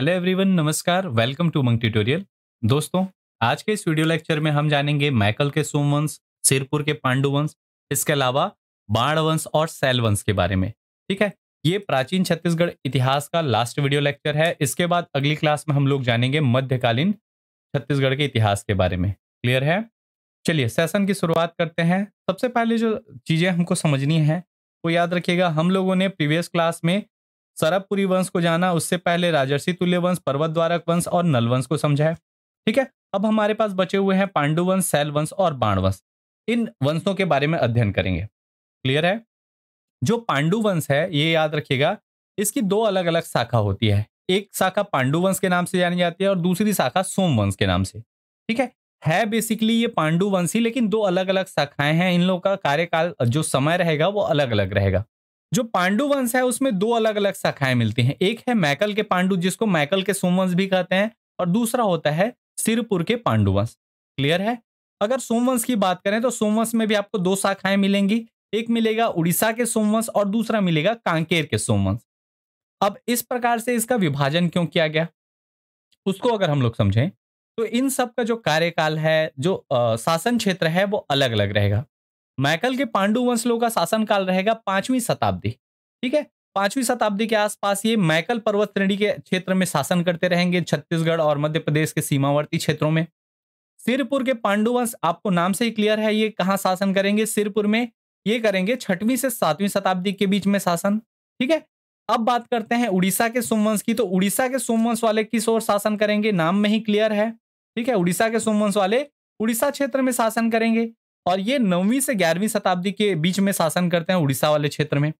hello everyone नमस्कार welcome to मंग tutorial दोस्तों आज के इस वीडियो लेक्चर में हम जानेंगे मैकल के सोमवंश सिरपुर के पांडु वंश इसके अलावा बाण वंश और सैल वंश के बारे में ठीक है ये प्राचीन छत्तीसगढ़ इतिहास का लास्ट वीडियो लेक्चर है इसके बाद अगली क्लास में हम लोग जानेंगे मध्यकालीन छत्तीसगढ़ के इतिहास के बारे में क्लियर है चलिए सेशन की शुरुआत करते हैं सबसे पहले जो चीज़ें हमको समझनी है वो याद रखिएगा हम लोगों ने प्रीवियस क्लास में सरबपुरी वंश को जाना उससे पहले राजर्षि तुल्य वंश पर्वत द्वारक वंश और नल वंश को समझाया ठीक है अब हमारे पास बचे हुए हैं पांडु वंश सैल वंश और बाण वंश इन वंशों के बारे में अध्ययन करेंगे क्लियर है जो पांडु वंश है ये याद रखिएगा इसकी दो अलग अलग शाखा होती है एक शाखा पांडु वंश के नाम से जानी जाती है और दूसरी शाखा सोम वंश के नाम से ठीक है है बेसिकली ये पांडु ही लेकिन दो अलग अलग शाखाएं हैं इन लोगों का कार्यकाल जो समय रहेगा वो अलग अलग रहेगा जो पांडु वंश है उसमें दो अलग अलग शाखाएं मिलती हैं एक है मैकल के पांडु जिसको मैकल के सोमवंश भी कहते हैं और दूसरा होता है सिरपुर के पांडुवंश क्लियर है अगर सोमवंश की बात करें तो सोमवंश में भी आपको दो शाखाएं मिलेंगी एक मिलेगा उड़ीसा के सोमवंश और दूसरा मिलेगा कांकेर के सोमवंश अब इस प्रकार से इसका विभाजन क्यों किया गया उसको अगर हम लोग समझें तो इन सब का जो कार्यकाल है जो शासन क्षेत्र है वो अलग अलग रहेगा मैकल के पांडु वंशलों का शासनकाल रहेगा पांचवी शताब्दी ठीक है पांचवी शताब्दी के आसपास ये मैकल पर्वत श्रेणी के क्षेत्र में शासन करते रहेंगे छत्तीसगढ़ और मध्य प्रदेश के सीमावर्ती क्षेत्रों में सिरपुर के पांडुवंश आपको नाम से ही क्लियर है ये कहाँ शासन करेंगे सिरपुर में ये करेंगे छठवीं से सातवीं शताब्दी के बीच में शासन ठीक है अब बात करते हैं उड़ीसा के सोमवंश की तो उड़ीसा के सोमवंश वाले किस ओर शासन करेंगे नाम में ही क्लियर है ठीक है उड़ीसा के सोमवंश वाले उड़ीसा क्षेत्र में शासन करेंगे और ये नौवीं से ग्यारहवीं शताब्दी के बीच में शासन करते हैं उड़ीसा वाले क्षेत्र में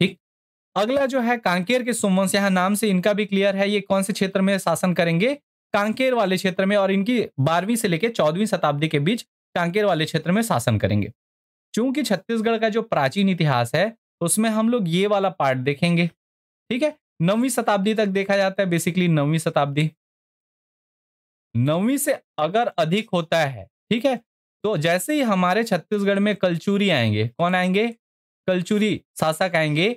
ठीक अगला जो है कांकेर के सोमवंश यहाँ नाम से इनका भी क्लियर है ये कौन से क्षेत्र में शासन करेंगे कांकेर वाले क्षेत्र में और इनकी बारहवीं से लेकर चौदहवीं शताब्दी के बीच कांकेर वाले क्षेत्र में शासन करेंगे चूंकि छत्तीसगढ़ का जो प्राचीन इतिहास है उसमें हम लोग ये वाला पार्ट देखेंगे ठीक है नौवीं शताब्दी तक देखा जाता है बेसिकली नौवीं शताब्दी नौवीं से अगर अधिक होता है ठीक है तो जैसे ही हमारे छत्तीसगढ़ में कलचूरी आएंगे कौन आएंगे कलचूरी शासक आएंगे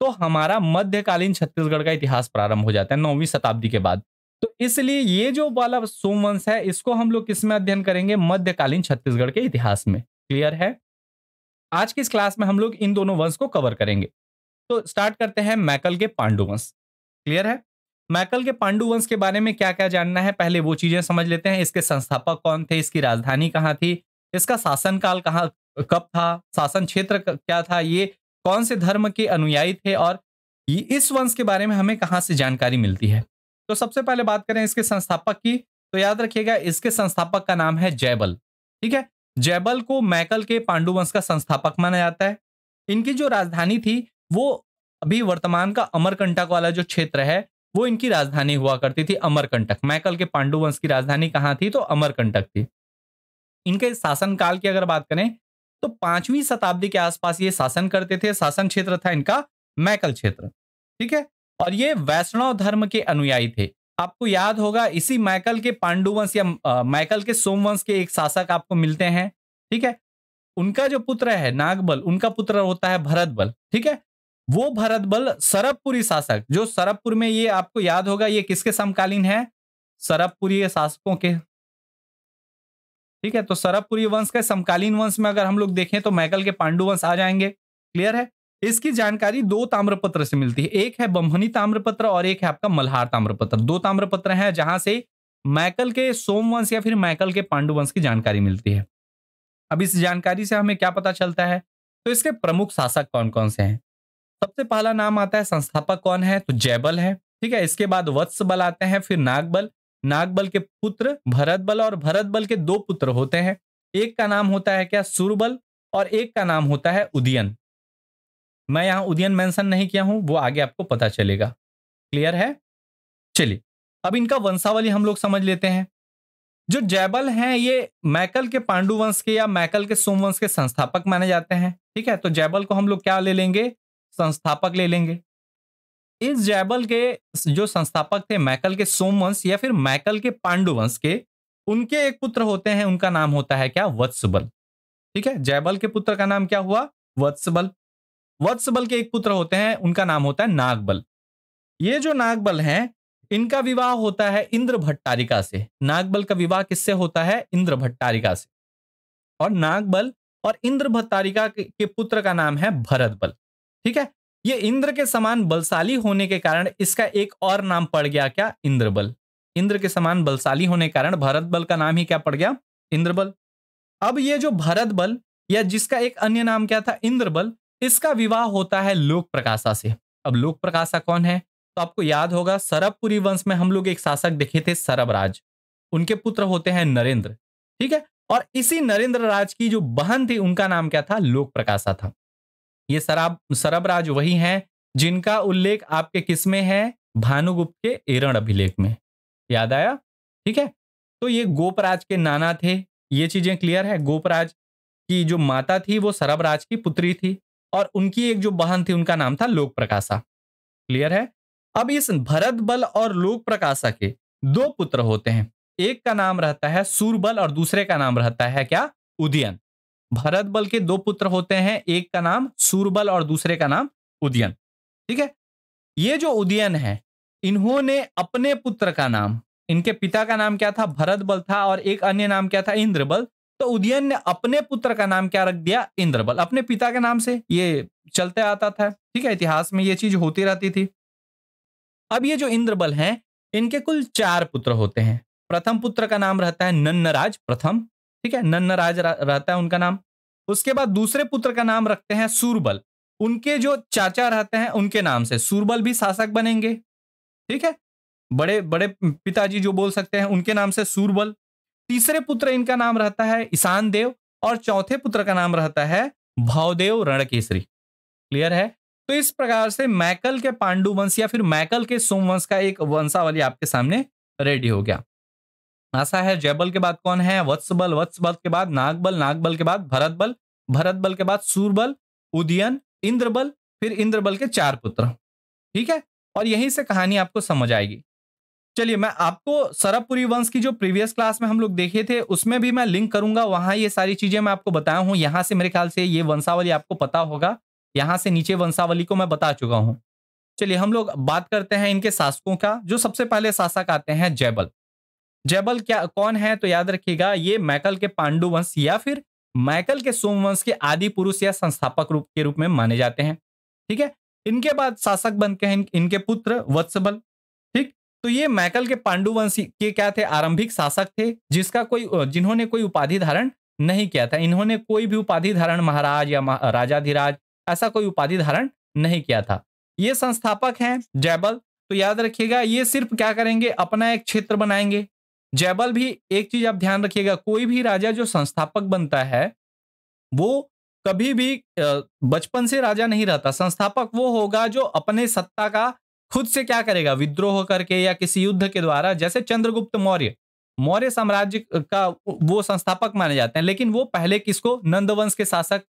तो हमारा मध्यकालीन छत्तीसगढ़ का इतिहास प्रारंभ हो जाता है नौवीं शताब्दी के बाद तो इसलिए ये जो वाला सोमवंश है इसको हम लोग किसमें अध्ययन करेंगे मध्यकालीन छत्तीसगढ़ के इतिहास में क्लियर है आज की इस क्लास में हम लोग इन दोनों वंश को कवर करेंगे तो स्टार्ट करते हैं मैकल के पांडु वंश क्लियर है मैकल के पांडु वंश के बारे में क्या क्या जानना है पहले वो चीजें समझ लेते हैं इसके संस्थापक कौन थे इसकी राजधानी कहाँ थी इसका शासनकाल कहाँ कब था शासन क्षेत्र क्या था ये कौन से धर्म के अनुयायी थे और इस वंश के बारे में हमें कहाँ से जानकारी मिलती है तो सबसे पहले बात करें इसके संस्थापक की तो याद रखिएगा इसके संस्थापक का नाम है जयबल ठीक है जयबल को मैकल के पांडुवंश का संस्थापक माना जाता है इनकी जो राजधानी थी वो अभी वर्तमान का अमरकंटक वाला जो क्षेत्र है वो इनकी राजधानी हुआ करती थी अमरकंटक मैकल के पांडुवंश की राजधानी कहाँ थी तो अमरकंटक थी इनके शासनकाल की अगर बात करें तो पांचवी शताब्दी के आसपास ये शासन करते थे शासन क्षेत्र था इनका मैकल क्षेत्र ठीक है और ये वैष्णव धर्म के अनुयायी थे आपको याद होगा इसी मैकल के पांडुवंश या मैकल के सोमवंश के एक शासक आपको मिलते हैं ठीक है उनका जो पुत्र है नागबल उनका पुत्र होता है भरत बल ठीक है वो भरत बल सरबपुरी शासक जो सरबपुर में ये आपको याद होगा ये किसके समकालीन है सरबपुरी शासकों के ठीक है तो सरबपुरी वंश के समकालीन वंश में अगर हम लोग देखें तो मैकल के पांडु वंश आ जाएंगे क्लियर है इसकी जानकारी दो ताम्रपत्र से मिलती है एक है बम्हनी ताम्रपत्र और एक है आपका मल्हार ताम्रपत्र दो ताम्रपत्र हैं जहां से मैकल के सोमवंश या फिर मैकल के पांडुवंश की जानकारी मिलती है अब इस जानकारी से हमें क्या पता चलता है तो इसके प्रमुख शासक कौन कौन से हैं सबसे पहला नाम आता है संस्थापक कौन है तो जयबल है ठीक है इसके बाद वत्स बल आते हैं फिर नागबल नागबल के पुत्र भरत बल और भरत बल के दो पुत्र होते हैं एक का नाम होता है क्या सुरबल और एक का नाम होता है उदयन मैं यहां उदयन मेंशन नहीं किया हूं वो आगे आपको पता चलेगा क्लियर है चलिए अब इनका वंशावली हम लोग समझ लेते हैं जो जयबल हैं ये मैकल के पांडु वंश के या मैकल के सोमवंश के संस्थापक माने जाते हैं ठीक है तो जयबल को हम लोग क्या ले लेंगे संस्थापक ले लेंगे इस जैबल के जो संस्थापक थे मैकल के सोमवंश या फिर मैकल के पांडुवंश के उनके एक पुत्र होते हैं उनका नाम होता है क्या वत्सबल ठीक है जैबल के पुत्र का नाम क्या हुआ वत्सबल वत्सबल के एक पुत्र होते हैं उनका नाम होता है नागबल ये जो नागबल हैं इनका विवाह होता है इंद्र भट्टारिका से नागबल का विवाह किससे होता है इंद्र भट्टारिका से और नागबल और इंद्र भट्टारिका के पुत्र का नाम है भरत बल ठीक है ये इंद्र के समान बलशाली होने के कारण इसका एक और नाम पड़ गया क्या इंद्र बल इंद्र के समान बलशाली होने के कारण भरत बल का नाम ही क्या पड़ गया इंद्रबल अब ये जो भरत बल या जिसका एक अन्य नाम क्या था इंद्रबल इसका विवाह होता है लोक प्रकाशा से अब लोक प्रकाशा कौन है तो आपको याद होगा सरबपुरी वंश में हम लोग एक शासक देखे थे सरबराज उनके पुत्र होते हैं नरेंद्र ठीक है और इसी नरेंद्र राज की जो बहन थी उनका नाम क्या था लोक प्रकाशा था ये सराब सरबराज वही हैं जिनका उल्लेख आपके किस में है भानुगुप्त के एरण अभिलेख में याद आया ठीक है तो ये गोपराज के नाना थे ये चीजें क्लियर है गोपराज की जो माता थी वो सरबराज की पुत्री थी और उनकी एक जो बहन थी उनका नाम था लोक प्रकाशा क्लियर है अब इस भरत बल और लोक प्रकाशा के दो पुत्र होते हैं एक का नाम रहता है सूरबल और दूसरे का नाम रहता है क्या उदयन भरत बल के दो पुत्र होते हैं एक का नाम सूरबल और दूसरे का नाम उदयन ठीक है ये जो उदयन है इन्होंने अपने पुत्र का नाम इनके पिता का नाम क्या था भरत बल था और एक अन्य नाम क्या था इंद्रबल तो उदयन ने अपने पुत्र का नाम क्या रख दिया इंद्रबल अपने पिता के नाम से ये चलते आता था ठीक है इतिहास में ये चीज होती रहती थी अब ये जो इंद्रबल हैं इनके कुल चार पुत्र होते हैं प्रथम पुत्र का नाम रहता है नन्नराज प्रथम ठीक है नन्नराज रा, रहता है उनका नाम उसके बाद दूसरे पुत्र का नाम रखते हैं सूरबल उनके जो चाचा रहते हैं उनके नाम से सूरबल भी शासक बनेंगे ठीक है बड़े बड़े पिताजी जो बोल सकते हैं उनके नाम से सूरबल तीसरे पुत्र इनका नाम रहता है ईशान देव और चौथे पुत्र का नाम रहता है भावदेव रणकेसरी क्लियर है तो इस प्रकार से मैकल के पांडु वंश या फिर मैकल के सोमवंश का एक वंशावली आपके सामने रेडी हो गया आशा है जयबल के बाद कौन है वत्सबल वत्सबल के बाद नागबल नागबल के बाद भरत बल भरत बल के बाद सूरबल उदयन इंद्रबल फिर इंद्रबल के चार पुत्र ठीक है और यहीं से कहानी आपको समझ आएगी चलिए मैं आपको सरबपुरी वंश की जो प्रीवियस क्लास में हम लोग देखे थे उसमें भी मैं लिंक करूंगा वहां ये सारी चीजें मैं आपको बताया हूँ यहाँ से मेरे ख्याल से ये वंशावली आपको पता होगा यहाँ से नीचे वंशावली को मैं बता चुका हूँ चलिए हम लोग बात करते हैं इनके शासकों का जो सबसे पहले शासक आते हैं जयबल जयबल क्या कौन है तो याद रखिएगा ये मैकल के पांडु वंश या फिर मैकल के सोमवंश के आदि पुरुष या संस्थापक रूप के रूप में माने जाते हैं ठीक है इनके बाद शासक बनते हैं इनके पुत्र वत्सबल ठीक तो ये मैकल के पांडुवंश के क्या थे आरंभिक शासक थे जिसका कोई जिन्होंने कोई उपाधि धारण नहीं किया था इन्होंने कोई भी उपाधि धारण महाराज या राजाधिराज ऐसा कोई उपाधि धारण नहीं किया था ये संस्थापक हैं जयबल तो याद रखिएगा ये सिर्फ क्या करेंगे अपना एक क्षेत्र बनाएंगे जयबल भी एक चीज आप ध्यान रखिएगा कोई भी राजा जो संस्थापक बनता है वो कभी भी बचपन से राजा नहीं रहता संस्थापक वो होगा जो अपने सत्ता का खुद से क्या करेगा विद्रोह करके या किसी युद्ध के द्वारा जैसे चंद्रगुप्त मौर्य मौर्य साम्राज्य का वो संस्थापक माने जाते हैं लेकिन वो पहले किसको नंदवंश के शासक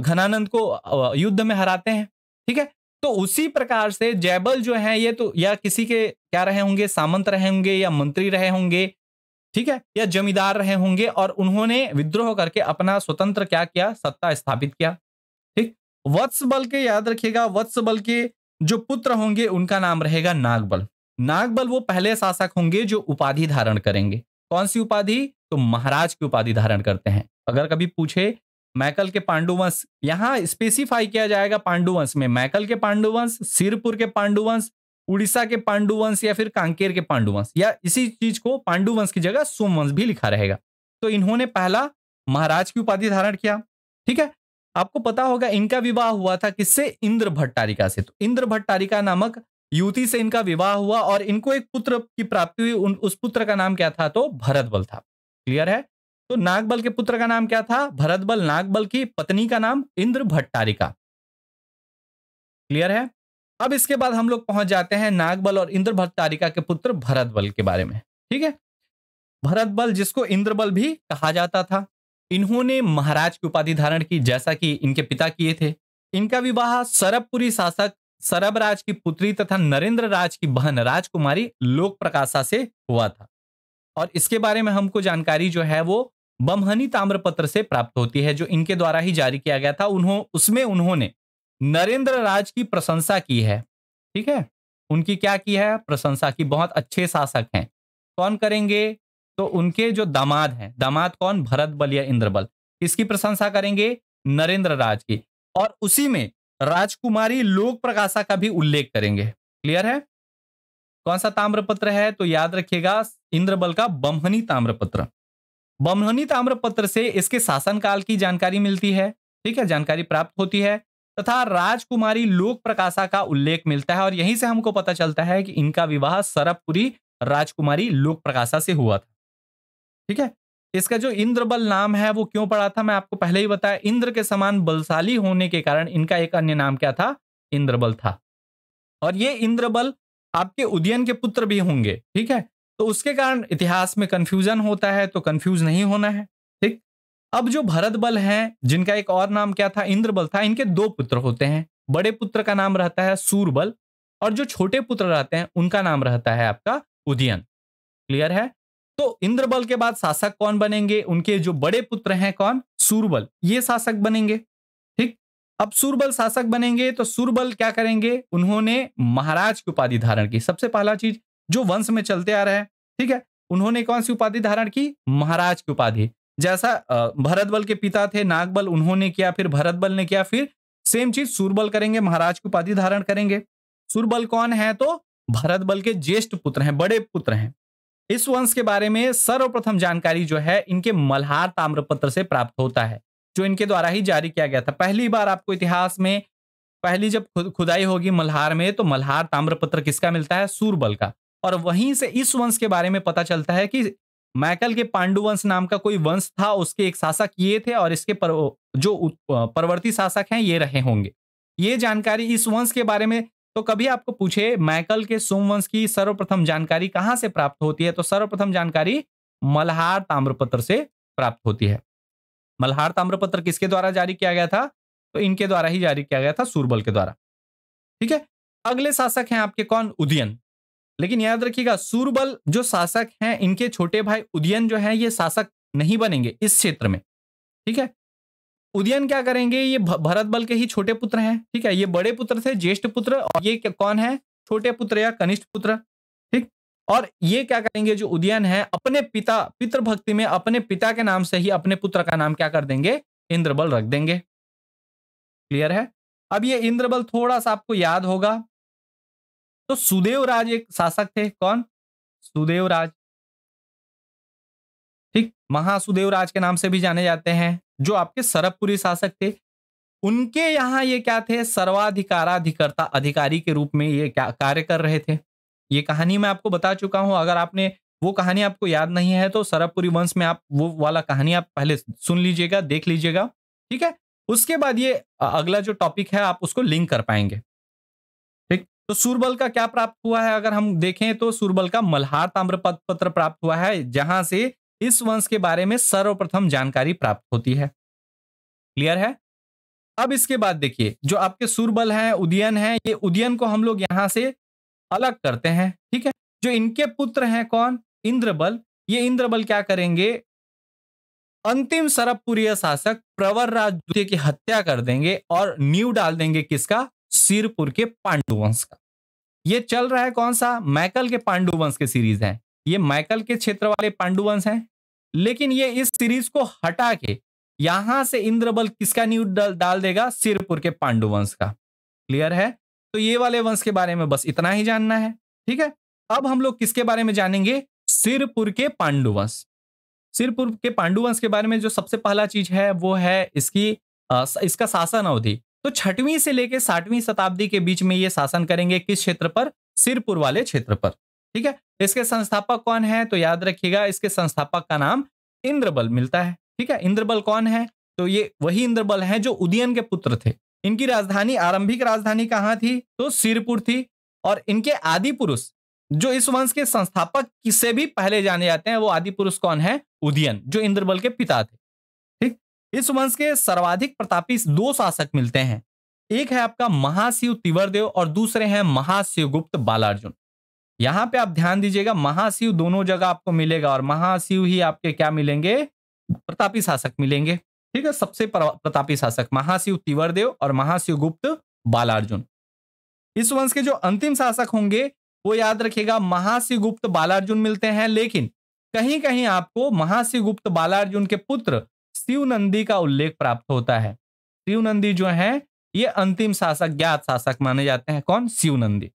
घनानंद को युद्ध में हराते हैं ठीक है तो उसी प्रकार से जयबल जो है ये तो या किसी के क्या रहे होंगे सामंत रहे होंगे या मंत्री रहे होंगे ठीक है या जमींदार रहे होंगे और उन्होंने विद्रोह करके अपना स्वतंत्र क्या किया सत्ता स्थापित किया ठीक वत्स बल के याद रखिएगा वत्स बल के जो पुत्र होंगे उनका नाम रहेगा नागबल नागबल वो पहले शासक होंगे जो उपाधि धारण करेंगे कौन सी उपाधि तो महाराज की उपाधि धारण करते हैं अगर कभी पूछे मैकल के पांडुवंश यहाँ स्पेसिफाई किया जाएगा पांडुवंश में मैकल के पांडुवंश सिरपुर के पांडुवंश उड़ीसा के पांडुवंश या फिर कांकेर के पांडुवंश या इसी चीज को पांडुवंश की जगह सोमवंश भी लिखा रहेगा तो इन्होंने पहला महाराज की उपाधि धारण किया ठीक है आपको पता होगा इनका विवाह हुआ था किससे इंद्र भट्टारिका से तो इंद्र भट्टारिका नामक युवती से इनका विवाह हुआ और इनको एक पुत्र की प्राप्ति हुई उस पुत्र का नाम क्या था तो भरतबल था क्लियर है तो नागबल के पुत्र का नाम क्या था भरतबल नागबल की पत्नी का नाम इंद्र भट्टारिका क्लियर है अब इसके बाद हम लोग पहुंच जाते हैं नागबल और इंद्र भट्टारिका के पुत्र भरतबल के बारे में ठीक है भरतबल जिसको इंद्रबल भी कहा जाता था इन्होंने महाराज की उपाधि धारण की जैसा कि इनके पिता किए थे इनका विवाह सरबपुरी शासक सरब राज की पुत्री तथा नरेंद्र राज की बहन राजकुमारी लोक प्रकाशा से हुआ था और इसके बारे में हमको जानकारी जो है वो बमहनी ताम्रपत्र से प्राप्त होती है जो इनके द्वारा ही जारी किया गया था उन्हों उसमें उन्होंने नरेंद्र राज की प्रशंसा की है ठीक है उनकी क्या की है प्रशंसा की बहुत अच्छे शासक हैं कौन करेंगे तो उनके जो दामाद हैं दामाद कौन भरत बल या इंद्रबल किसकी प्रशंसा करेंगे नरेंद्र राज की और उसी में राजकुमारी लोक प्रकाशा का भी उल्लेख करेंगे क्लियर है कौन सा ताम्रपत्र है तो याद रखिएगा इंद्रबल का बमहनी ताम्रपत्र ताम्र ताम्रपत्र से इसके शासनकाल की जानकारी मिलती है ठीक है जानकारी प्राप्त होती है तथा राजकुमारी लोक प्रकाशा का उल्लेख मिलता है और यहीं से हमको पता चलता है कि इनका विवाह सरबपुरी राजकुमारी लोक प्रकाशा से हुआ था ठीक है इसका जो इंद्रबल नाम है वो क्यों पड़ा था मैं आपको पहले ही बताया इंद्र के समान बलशाली होने के कारण इनका एक अन्य नाम क्या था इंद्रबल था और ये इंद्रबल आपके उदयन के पुत्र भी होंगे ठीक है तो उसके कारण इतिहास में कंफ्यूजन होता है तो कंफ्यूज नहीं होना है ठीक अब जो भरत बल हैं जिनका एक और नाम क्या था इंद्रबल था इनके दो पुत्र होते हैं बड़े पुत्र का नाम रहता है सूरबल और जो छोटे पुत्र रहते हैं उनका नाम रहता है आपका उदयन क्लियर है तो इंद्रबल के बाद शासक कौन बनेंगे उनके जो बड़े पुत्र हैं कौन सूरबल ये शासक बनेंगे ठीक अब सूरबल शासक बनेंगे तो सूरबल क्या करेंगे उन्होंने महाराज की उपाधि धारण की सबसे पहला चीज जो वंश में चलते आ रहे हैं ठीक है उन्होंने कौन सी उपाधि धारण की महाराज की उपाधि जैसा भरत बल के पिता थे नागबल उन्होंने किया फिर भरत बल ने किया फिर सेम चीज सूरबल करेंगे महाराज की उपाधि धारण करेंगे सूरबल कौन है तो भरत बल के ज्येष्ठ पुत्र हैं बड़े पुत्र हैं इस वंश के बारे में सर्वप्रथम जानकारी जो है इनके मल्हार ताम्रपत्र से प्राप्त होता है जो इनके द्वारा ही जारी किया गया था पहली बार आपको इतिहास में पहली जब खुदाई होगी मल्हार में तो मल्हार ताम्रपत्र किसका मिलता है सूरबल का और वहीं से इस वंश के बारे में पता चलता है कि मैकल के पांडुवंश नाम का कोई वंश था उसके एक शासक ये थे और इसके पर, जो परवर्ती शासक हैं ये रहे होंगे ये जानकारी इस वंश के बारे में तो कभी आपको पूछे मैकल के सोमवंश की सर्वप्रथम जानकारी कहाँ से प्राप्त होती है तो सर्वप्रथम जानकारी मल्हार ताम्रपत्र से प्राप्त होती है मल्हार ताम्रपत्र किसके द्वारा जारी किया गया था तो इनके द्वारा ही जारी किया गया था सूरबल के द्वारा ठीक है अगले शासक हैं आपके कौन उदयन लेकिन याद रखिएगा सूरबल जो शासक हैं इनके छोटे भाई उदयन जो है ये शासक नहीं बनेंगे इस क्षेत्र में ठीक है उदयन क्या करेंगे ये भरत बल के ही छोटे पुत्र हैं ठीक है ये बड़े पुत्र थे ज्येष्ठ पुत्र और ये कौन है छोटे पुत्र या कनिष्ठ पुत्र ठीक और ये क्या करेंगे जो उदयन है अपने पिता पितृभक्ति में अपने पिता के नाम से ही अपने पुत्र का नाम क्या कर देंगे इंद्रबल रख देंगे क्लियर है अब ये इंद्रबल थोड़ा सा आपको याद होगा तो सुदेव राज एक शासक थे कौन सुदेव राज ठीक महासुदेव राज के नाम से भी जाने जाते हैं जो आपके सरबपुरी शासक थे उनके यहाँ ये क्या थे सर्वाधिकाराधिकर्ता अधिकारी के रूप में ये क्या कार्य कर रहे थे ये कहानी मैं आपको बता चुका हूं अगर आपने वो कहानी आपको याद नहीं है तो सरबपुरी वंश में आप वो वाला कहानी आप पहले सुन लीजिएगा देख लीजिएगा ठीक है उसके बाद ये अगला जो टॉपिक है आप उसको लिंक कर पाएंगे तो सूरबल का क्या प्राप्त हुआ है अगर हम देखें तो सूरबल का मल्हार ताम्र पत्र प्राप्त हुआ है जहां से इस वंश के बारे में सर्वप्रथम जानकारी प्राप्त होती है क्लियर है अब इसके बाद देखिए जो आपके सूरबल हैं उदयन हैं ये उदयन को हम लोग यहाँ से अलग करते हैं ठीक है जो इनके पुत्र हैं कौन इंद्रबल ये इंद्रबल क्या करेंगे अंतिम सरबपुरीय शासक प्रवर राज की हत्या कर देंगे और न्यू डाल देंगे किसका सिरपुर के पांडुवंश का ये चल रहा है कौन सा मैकल के पांडुवंश के सीरीज है ये मैकल के क्षेत्र वाले पांडुवंश है लेकिन ये इस सीरीज को हटा के यहां से इंद्रबल किसका न्यूज डाल देगा सिरपुर के पांडुवंश का क्लियर है तो ये वाले वंश के बारे में बस इतना ही जानना है ठीक है अब हम लोग किसके बारे में जानेंगे सिरपुर के पांडुवंश सिरपुर के पांडुवंश के बारे में जो सबसे पहला चीज है वो है इसकी इसका शासन अवधि तो छठवीं से लेकर साठवीं शताब्दी के बीच में ये शासन करेंगे किस क्षेत्र पर सिरपुर वाले क्षेत्र पर ठीक है इसके संस्थापक कौन है तो याद रखिएगा इसके संस्थापक का नाम इंद्रबल मिलता है ठीक है इंद्रबल कौन है तो ये वही इंद्रबल हैं जो उदयन के पुत्र थे इनकी राजधानी आरंभिक राजधानी कहाँ थी तो सिरपुर थी और इनके आदि पुरुष जो इस वंश के संस्थापक से भी पहले जाने जाते हैं वो आदि पुरुष कौन है उदयन जो इंद्रबल के पिता थे इस वंश के सर्वाधिक प्रतापी दो शासक मिलते हैं एक है आपका महाशिव तिवरदेव और दूसरे हैं महाशिव गुप्त बालार्जुन यहां पे आप ध्यान दीजिएगा महाशिव दोनों जगह आपको मिलेगा और महाशिव ही आपके क्या मिलेंगे प्रतापी शासक मिलेंगे ठीक है सबसे प्रतापी शासक महाशिव तिवरदेव और महाशिव गुप्त बालार्जुन इस वंश के जो अंतिम शासक होंगे वो याद रखिएगा महाशिव गुप्त बालार्जुन मिलते हैं लेकिन कहीं कहीं आपको महाशिव गुप्त बालार्जुन के पुत्र शिवनंदी का उल्लेख प्राप्त होता है शिवनंदी जो है ये अंतिम शासक ज्ञात शासक माने जाते हैं कौन शिवनंदी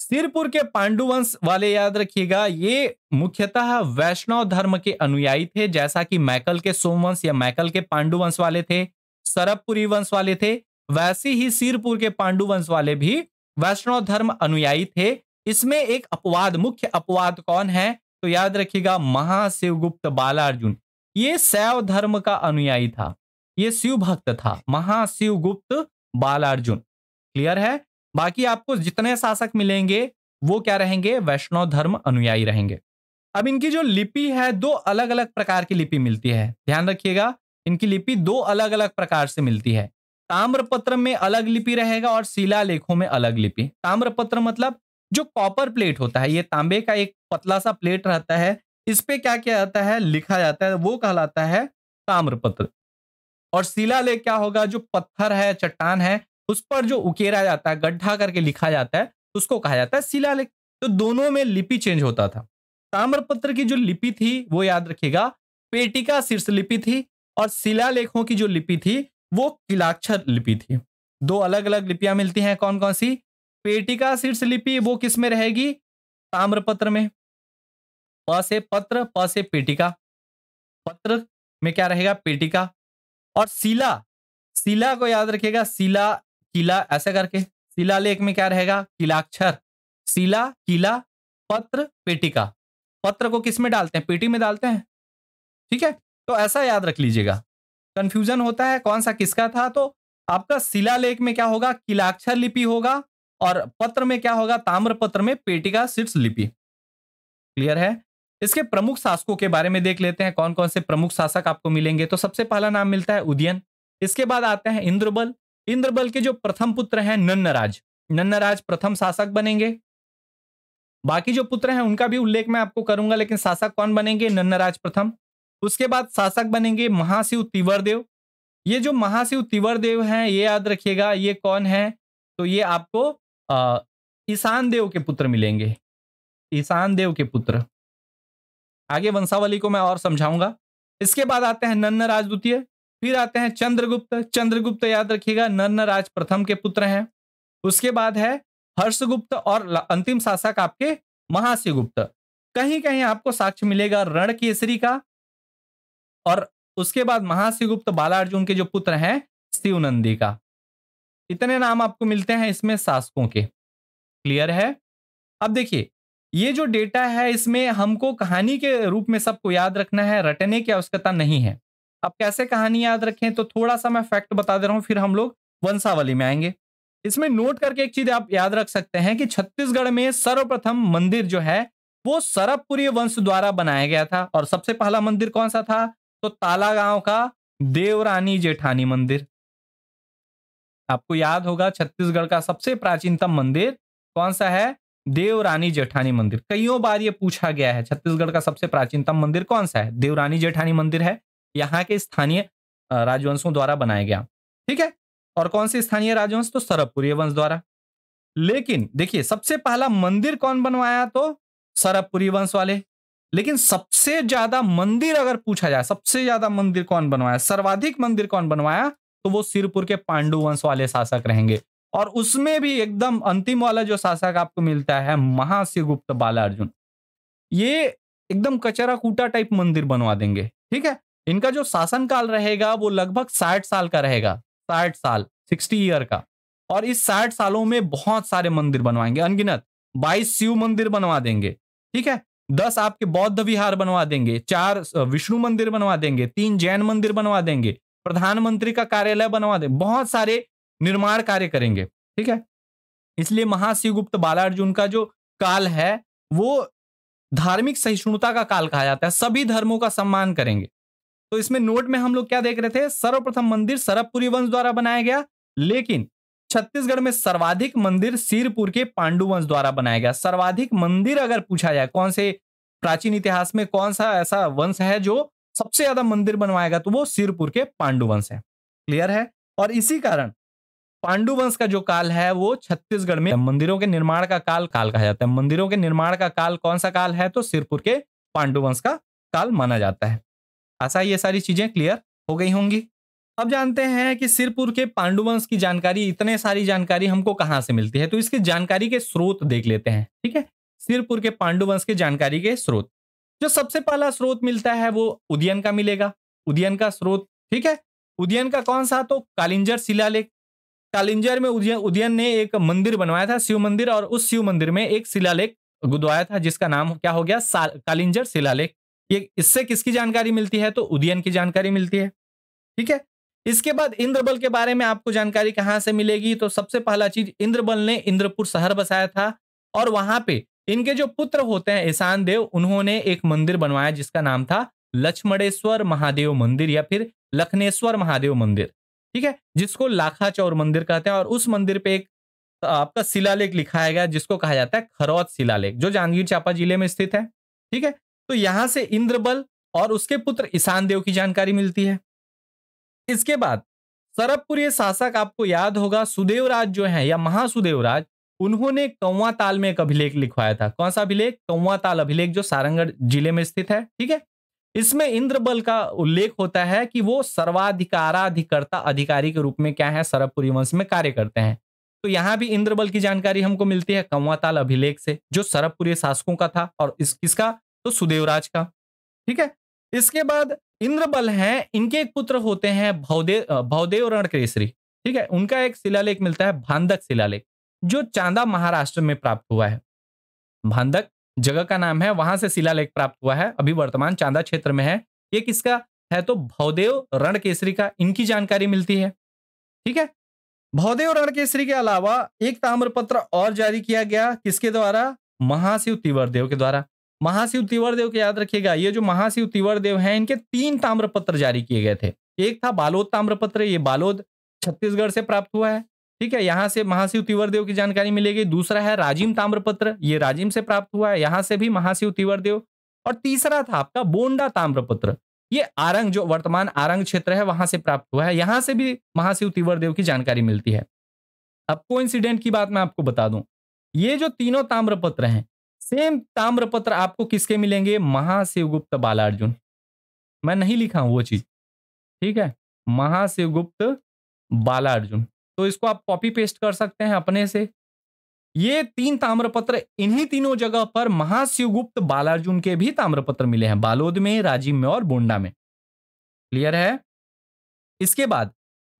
सिरपुर के पांडुवंश वाले याद रखिएगा ये मुख्यतः वैष्णव धर्म के अनुयायी थे जैसा कि मैकल के सोमवंश या मैकल के पांडुवंश वाले थे सरबपुरी वंश वाले थे वैसे ही सिरपुर के पांडुवंश वाले भी वैष्णव धर्म अनुयायी थे इसमें एक अपवाद मुख्य अपवाद कौन है तो याद रखिएगा महाशिवगुप्त बालार्जुन ये शैव धर्म का अनुयायी था ये शिव भक्त था महाशिव गुप्त बालार्जुन क्लियर है बाकी आपको जितने शासक मिलेंगे वो क्या रहेंगे वैष्णव धर्म अनुयायी रहेंगे अब इनकी जो लिपि है दो अलग अलग प्रकार की लिपि मिलती है ध्यान रखिएगा इनकी लिपि दो अलग अलग प्रकार से मिलती है ताम्रपत्र में अलग लिपि रहेगा और शिला लेखों में अलग लिपि ताम्रपत्र मतलब जो कॉपर प्लेट होता है ये तांबे का एक पतला सा प्लेट रहता है इस पे क्या किया जाता है लिखा जाता है वो कहलाता है ताम्रपत्र और शिला लेख क्या होगा जो पत्थर है चट्टान है उस पर जो उकेरा जाता है गड्ढा करके लिखा जाता है उसको कहा जाता है शिला लेख तो दोनों में लिपि चेंज होता था ताम्रपत्र की जो लिपि थी वो याद रखिएगा पेटिका शीर्ष लिपि थी और शिला लेखों की जो लिपि थी वो किलाक्षर लिपि थी दो अलग अलग लिपियां मिलती हैं कौन कौन सी पेटिका शीर्ष लिपि वो किस में रहेगी ताम्रपत्र में प से पत्र प से पेटिका पत्र में क्या रहेगा पेटिका और शिला शिला को याद रखिएगा शिला किला ऐसा करके शिला लेख में क्या रहेगा किलाक्षर शिला किला पत्र पेटिका पत्र को किस में डालते हैं पेटी में डालते हैं ठीक है तो ऐसा याद रख लीजिएगा कंफ्यूजन होता है कौन सा किसका था तो आपका शिला लेख में क्या होगा किलाक्षर लिपि होगा और पत्र में क्या होगा ताम्र पत्र में पेटिका शीर्ष लिपि क्लियर है इसके प्रमुख शासकों के बारे में देख लेते हैं कौन कौन से प्रमुख शासक आपको मिलेंगे तो सबसे पहला नाम मिलता है उदयन इसके बाद आते हैं इंद्रबल इंद्रबल के जो प्रथम पुत्र हैं नन्नराज नन्नराज प्रथम शासक बनेंगे बाकी जो पुत्र हैं उनका भी उल्लेख मैं आपको करूंगा लेकिन शासक कौन बनेंगे नन्नराज प्रथम उसके बाद शासक बनेंगे महाशिव तिवरदेव ये जो महाशिव तिवरदेव हैं ये याद रखिएगा ये कौन है तो ये आपको ईशान देव के पुत्र मिलेंगे ईशान देव के पुत्र आगे वंशावली को मैं और समझाऊंगा इसके बाद आते हैं नन्न राजद्वितीय फिर आते हैं चंद्रगुप्त चंद्रगुप्त याद रखिएगा नन्न राज प्रथम के पुत्र हैं उसके बाद है हर्षगुप्त और अंतिम शासक आपके महाशिवगुप्त कहीं कहीं आपको साक्ष्य मिलेगा रण केसरी का और उसके बाद महाशिवगुप्त बालार्जुन के जो पुत्र हैं शिवनंदी का इतने नाम आपको मिलते हैं इसमें शासकों के क्लियर है अब देखिए ये जो डेटा है इसमें हमको कहानी के रूप में सबको याद रखना है रटने की आवश्यकता नहीं है अब कैसे कहानी याद रखें तो थोड़ा सा मैं फैक्ट बता दे रहा हूँ फिर हम लोग वंशावली में आएंगे इसमें नोट करके एक चीज आप याद रख सकते हैं कि छत्तीसगढ़ में सर्वप्रथम मंदिर जो है वो सरबपुरी वंश द्वारा बनाया गया था और सबसे पहला मंदिर कौन सा था तो ताला गांव का देवरानी जेठानी मंदिर आपको याद होगा छत्तीसगढ़ का सबसे प्राचीनतम मंदिर कौन सा है देवरानी जेठानी मंदिर कईयों बार ये पूछा गया है छत्तीसगढ़ का सबसे प्राचीनतम मंदिर कौन सा है देवरानी जेठानी मंदिर है यहाँ के स्थानीय राजवंशों द्वारा बनाया गया ठीक है और कौन से स्थानीय राजवंश तो सरबपुरी वंश द्वारा लेकिन देखिए सबसे पहला मंदिर कौन बनवाया तो सरबपुरी वंश वाले लेकिन सबसे ज्यादा मंदिर अगर पूछा जाए सबसे ज्यादा मंदिर कौन बनवाया सर्वाधिक मंदिर कौन बनवाया तो वो सिरपुर के पांडु वंश वाले शासक रहेंगे और उसमें भी एकदम अंतिम वाला जो शासक आपको मिलता है महाशिवगुप्त बाला अर्जुन ये एकदम कचरा कूटा टाइप मंदिर बनवा देंगे ठीक है इनका जो शासन काल रहेगा वो लगभग साठ साल का रहेगा साठ साल सिक्सटी ईयर का और इस साठ सालों में बहुत सारे मंदिर बनवाएंगे अनगिनत बाईस शिव मंदिर बनवा देंगे ठीक है दस आपके बौद्ध विहार बनवा देंगे चार विष्णु मंदिर बनवा देंगे तीन जैन मंदिर बनवा देंगे प्रधानमंत्री का कार्यालय बनवा देंगे बहुत सारे निर्माण कार्य करेंगे ठीक है इसलिए महाशिवगुप्त बालार्जुन का जो काल है वो धार्मिक सहिष्णुता का काल कहा जाता है सभी धर्मों का सम्मान करेंगे तो इसमें नोट में हम लोग क्या देख रहे थे सर्वप्रथम मंदिर सरबपुरी वंश द्वारा बनाया गया लेकिन छत्तीसगढ़ में सर्वाधिक मंदिर सिरपुर के पांडु वंश द्वारा बनाया गया सर्वाधिक मंदिर अगर पूछा जाए कौन से प्राचीन इतिहास में कौन सा ऐसा वंश है जो सबसे ज्यादा मंदिर बनवाएगा तो वो सिरपुर के पांडु वंश है क्लियर है और इसी कारण पांडुवंश का जो काल है वो छत्तीसगढ़ में मंदिरों के निर्माण का काल काल कहा जाता है मंदिरों के निर्माण का काल कौन सा काल है तो सिरपुर के पांडुवंश का काल माना जाता है आशा ये सारी चीजें क्लियर हो गई होंगी अब जानते हैं कि सिरपुर के पांडुवंश की जानकारी इतने सारी जानकारी हमको कहाँ से मिलती है तो इसकी जानकारी के स्रोत देख लेते हैं ठीक है सिरपुर के पांडुवंश की जानकारी के स्रोत जो सबसे पहला स्रोत मिलता है वो उदयन का मिलेगा उदयन का स्रोत ठीक है उदयन का कौन सा तो कालिंजर शिलालेख कालिंजर में उदयन उदयन ने एक मंदिर बनवाया था शिव मंदिर और उस शिव मंदिर में एक शिलालेख गुदवाया था जिसका नाम क्या हो गया कालिंजर शिलालेख ये इससे किसकी जानकारी मिलती है तो उदयन की जानकारी मिलती है ठीक है इसके बाद इंद्रबल के बारे में आपको जानकारी कहाँ से मिलेगी तो सबसे पहला चीज इंद्रबल ने इंद्रपुर शहर बसाया था और वहां पे इनके जो पुत्र होते हैं ईशान देव उन्होंने एक मंदिर बनवाया जिसका नाम था लक्ष्मणेश्वर महादेव मंदिर या फिर लखनेश्वर महादेव मंदिर ठीक है जिसको लाखा चौर मंदिर कहते हैं और उस मंदिर पे एक आपका शिलालेख लिखाया गया जिसको कहा जाता है खरौत शिलालेख जो जांजगीर चांपा जिले में स्थित है ठीक है तो यहां से इंद्रबल और उसके पुत्र ईशान देव की जानकारी मिलती है इसके बाद सरबपुरी शासक आपको याद होगा सुदेवराज जो है या महासुदेवराज उन्होंने कौवा ताल में एक अभिलेख लिखवाया था कौन सा अभिलेख कौवा ताल अभिलेख जो सारंगढ़ जिले में स्थित है ठीक है इसमें इंद्र बल का उल्लेख होता है कि वो सर्वाधिकाराधिकर्ता अधिकारी के रूप में क्या है सरबपुरी वंश में कार्य करते हैं तो यहाँ भी इंद्र बल की जानकारी हमको मिलती है कंवाताल अभिलेख से जो सरबपुरी शासकों का था और इस किसका तो सुदेवराज का ठीक है इसके बाद इंद्र बल हैं इनके एक पुत्र होते हैं भवदेव भवदेव रणकेसरी ठीक है उनका एक शिलालेख मिलता है भांधक शिलालेख जो चांदा महाराष्ट्र में प्राप्त हुआ है भांधक जगह का नाम है वहां से शिला प्राप्त हुआ है अभी वर्तमान चांदा क्षेत्र में है ये किसका है तो भवदेव रण केसरी का इनकी जानकारी मिलती है ठीक है भवदेव रण केसरी के अलावा एक ताम्रपत्र और जारी किया गया किसके द्वारा महाशिव तिवर देव के द्वारा महाशिव तिवर देव के याद रखिएगा ये जो महाशिव तिवर देव हैं इनके तीन ताम्रपत्र जारी किए गए थे एक था बालोद ताम्रपत्र ये बालोद छत्तीसगढ़ से प्राप्त हुआ है ठीक है यहाँ से महाशिव तिवरदेव की जानकारी मिलेगी दूसरा है राजीम ताम्रपत्र ये राजीम से प्राप्त हुआ है यहाँ से भी महाशिव तिवरदेव और तीसरा था आपका बोंडा ताम्रपत्र ये आरंग जो वर्तमान आरंग क्षेत्र है वहां से प्राप्त हुआ है यहां से भी महाशिव तिवरदेव की जानकारी मिलती है अब को इंसिडेंट की बात मैं आपको बता दूं ये जो तीनों ताम्रपत्र हैं सेम ताम्रपत्र आपको किसके मिलेंगे महाशिवगुप्त बालार्जुन मैं नहीं लिखा हूं वो चीज ठीक है महाशिवगुप्त बालार्जुन तो इसको आप कॉपी पेस्ट कर सकते हैं अपने से ये तीन ताम्रपत्र इन्हीं तीनों जगह पर महाशिवगुप्त बालार्जुन के भी ताम्रपत्र मिले हैं बालोद में राजीव में और बोंडा में क्लियर है इसके बाद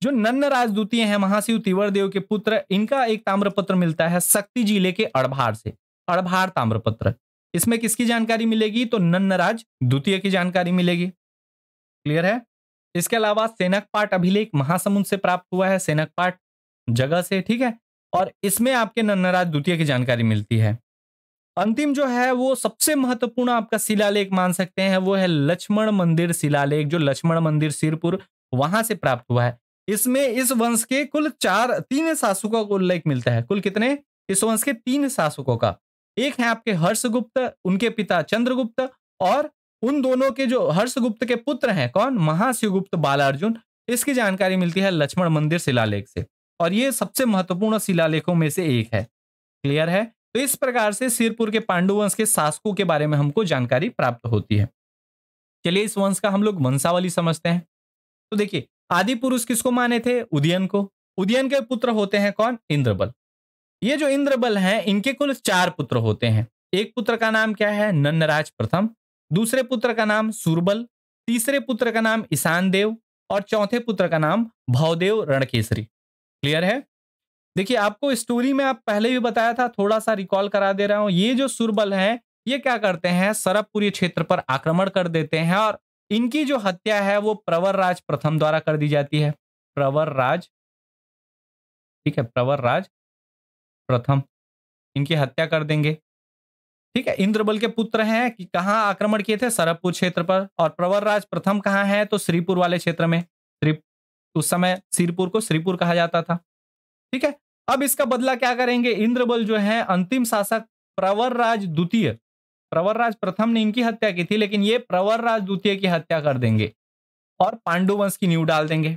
जो नन्न राजदूतीय हैं महाशिव तिवर देव के पुत्र इनका एक ताम्रपत्र मिलता है शक्ति जिले के अड़भार से अड़भार ताम्रपत्र इसमें किसकी जानकारी मिलेगी तो राज द्वितीय की जानकारी मिलेगी क्लियर है इसके अलावा सेनक पाठ अभिलेख महासमुंद से प्राप्त हुआ है सेनक पाठ जगह से ठीक है और इसमें आपके नन्नराज द्वितीय की जानकारी मिलती है अंतिम जो है वो सबसे महत्वपूर्ण आपका शिलालेख मान सकते हैं वो है लक्ष्मण मंदिर शिलालेख जो लक्ष्मण मंदिर सिरपुर वहां से प्राप्त हुआ है इसमें इस वंश के कुल चार तीन शासकों का उल्लेख मिलता है कुल कितने इस वंश के तीन शासकों का एक है आपके हर्षगुप्त उनके पिता चंद्रगुप्त और उन दोनों के जो हर्षगुप्त के पुत्र हैं कौन महाशिवगुप्त बालार्जुन इसकी जानकारी मिलती है लक्ष्मण मंदिर शिलालेख से और ये सबसे महत्वपूर्ण शिलालेखों में से एक है क्लियर है तो इस प्रकार से सिरपुर के पांडुवंश के शासकों के बारे में हमको जानकारी प्राप्त होती है चलिए इस वंश का हम लोग वंशावली समझते हैं तो देखिए आदि पुरुष किसको माने थे उदयन को उदयन के पुत्र होते हैं कौन इंद्रबल ये जो इंद्रबल हैं इनके कुल चार पुत्र होते हैं एक पुत्र का नाम क्या है नन्नराज प्रथम दूसरे पुत्र का नाम सूरबल तीसरे पुत्र का नाम ईशान देव और चौथे पुत्र का नाम भवदेव रणकेसरी क्लियर है देखिए आपको स्टोरी में आप पहले भी बताया था थोड़ा सा रिकॉल करा दे रहा हूं ये जो सुरबल हैं ये क्या करते हैं सरबपुरी क्षेत्र पर आक्रमण कर देते हैं और इनकी जो हत्या है वो प्रवर राज प्रथम द्वारा कर दी जाती है प्रवर राज ठीक है प्रवर राज प्रथम इनकी हत्या कर देंगे ठीक है इंद्रबल के पुत्र हैं कि कहाँ आक्रमण किए थे सरबपुर क्षेत्र पर और प्रवर राज प्रथम कहाँ है तो श्रीपुर वाले क्षेत्र में श्री उस समय सिरपुर को श्रीपुर कहा जाता था ठीक है अब इसका बदला क्या करेंगे इंद्रबल जो है अंतिम शासक प्रवरराज द्वितीय प्रवरराज प्रथम ने इनकी हत्या की थी लेकिन ये प्रवरराज द्वितीय की हत्या कर देंगे और पांडुवंश की नींव डाल देंगे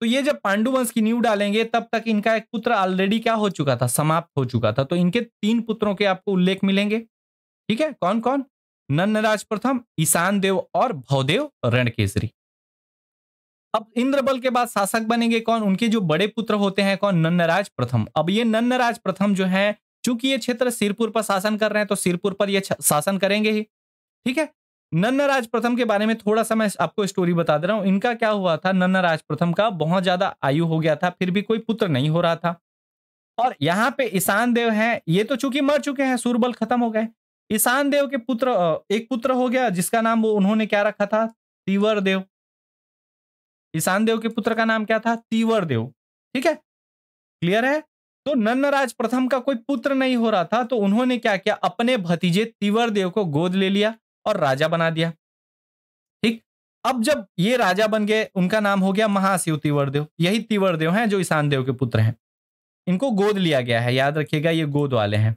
तो ये जब पांडुवंश की नींव डालेंगे तब तक इनका एक पुत्र ऑलरेडी क्या हो चुका था समाप्त हो चुका था तो इनके तीन पुत्रों के आपको उल्लेख मिलेंगे ठीक है कौन कौन नन्नराज प्रथम ईशान देव और भवदेव रणकेसरी अब इंद्रबल के बाद शासक बनेंगे कौन उनके जो बड़े पुत्र होते हैं कौन नन्नराज प्रथम अब ये नन्नराज प्रथम जो है चूंकि ये क्षेत्र सिरपुर पर शासन कर रहे हैं तो सिरपुर पर ये शासन करेंगे ही ठीक है नन्नराज प्रथम के बारे में थोड़ा सा मैं आपको स्टोरी बता दे रहा हूँ इनका क्या हुआ था नन्नराज प्रथम का बहुत ज्यादा आयु हो गया था फिर भी कोई पुत्र नहीं हो रहा था और यहाँ पे ईशान देव है ये तो चूंकि मर चुके हैं सूरबल खत्म हो गए ईशान देव के पुत्र एक पुत्र हो गया जिसका नाम वो उन्होंने क्या रखा था तीवर देव ईशान देव के पुत्र का नाम क्या था तीवर देव ठीक है क्लियर है तो नन्नराज प्रथम का कोई पुत्र नहीं हो रहा था तो उन्होंने क्या किया अपने भतीजे तीवर देव को गोद ले लिया और राजा बना दिया ठीक अब जब ये राजा बन गए उनका नाम हो गया महाशिव तीवर देव यही तीवर देव है जो ईशान देव के पुत्र हैं इनको गोद लिया गया है याद रखिएगा ये गोद वाले हैं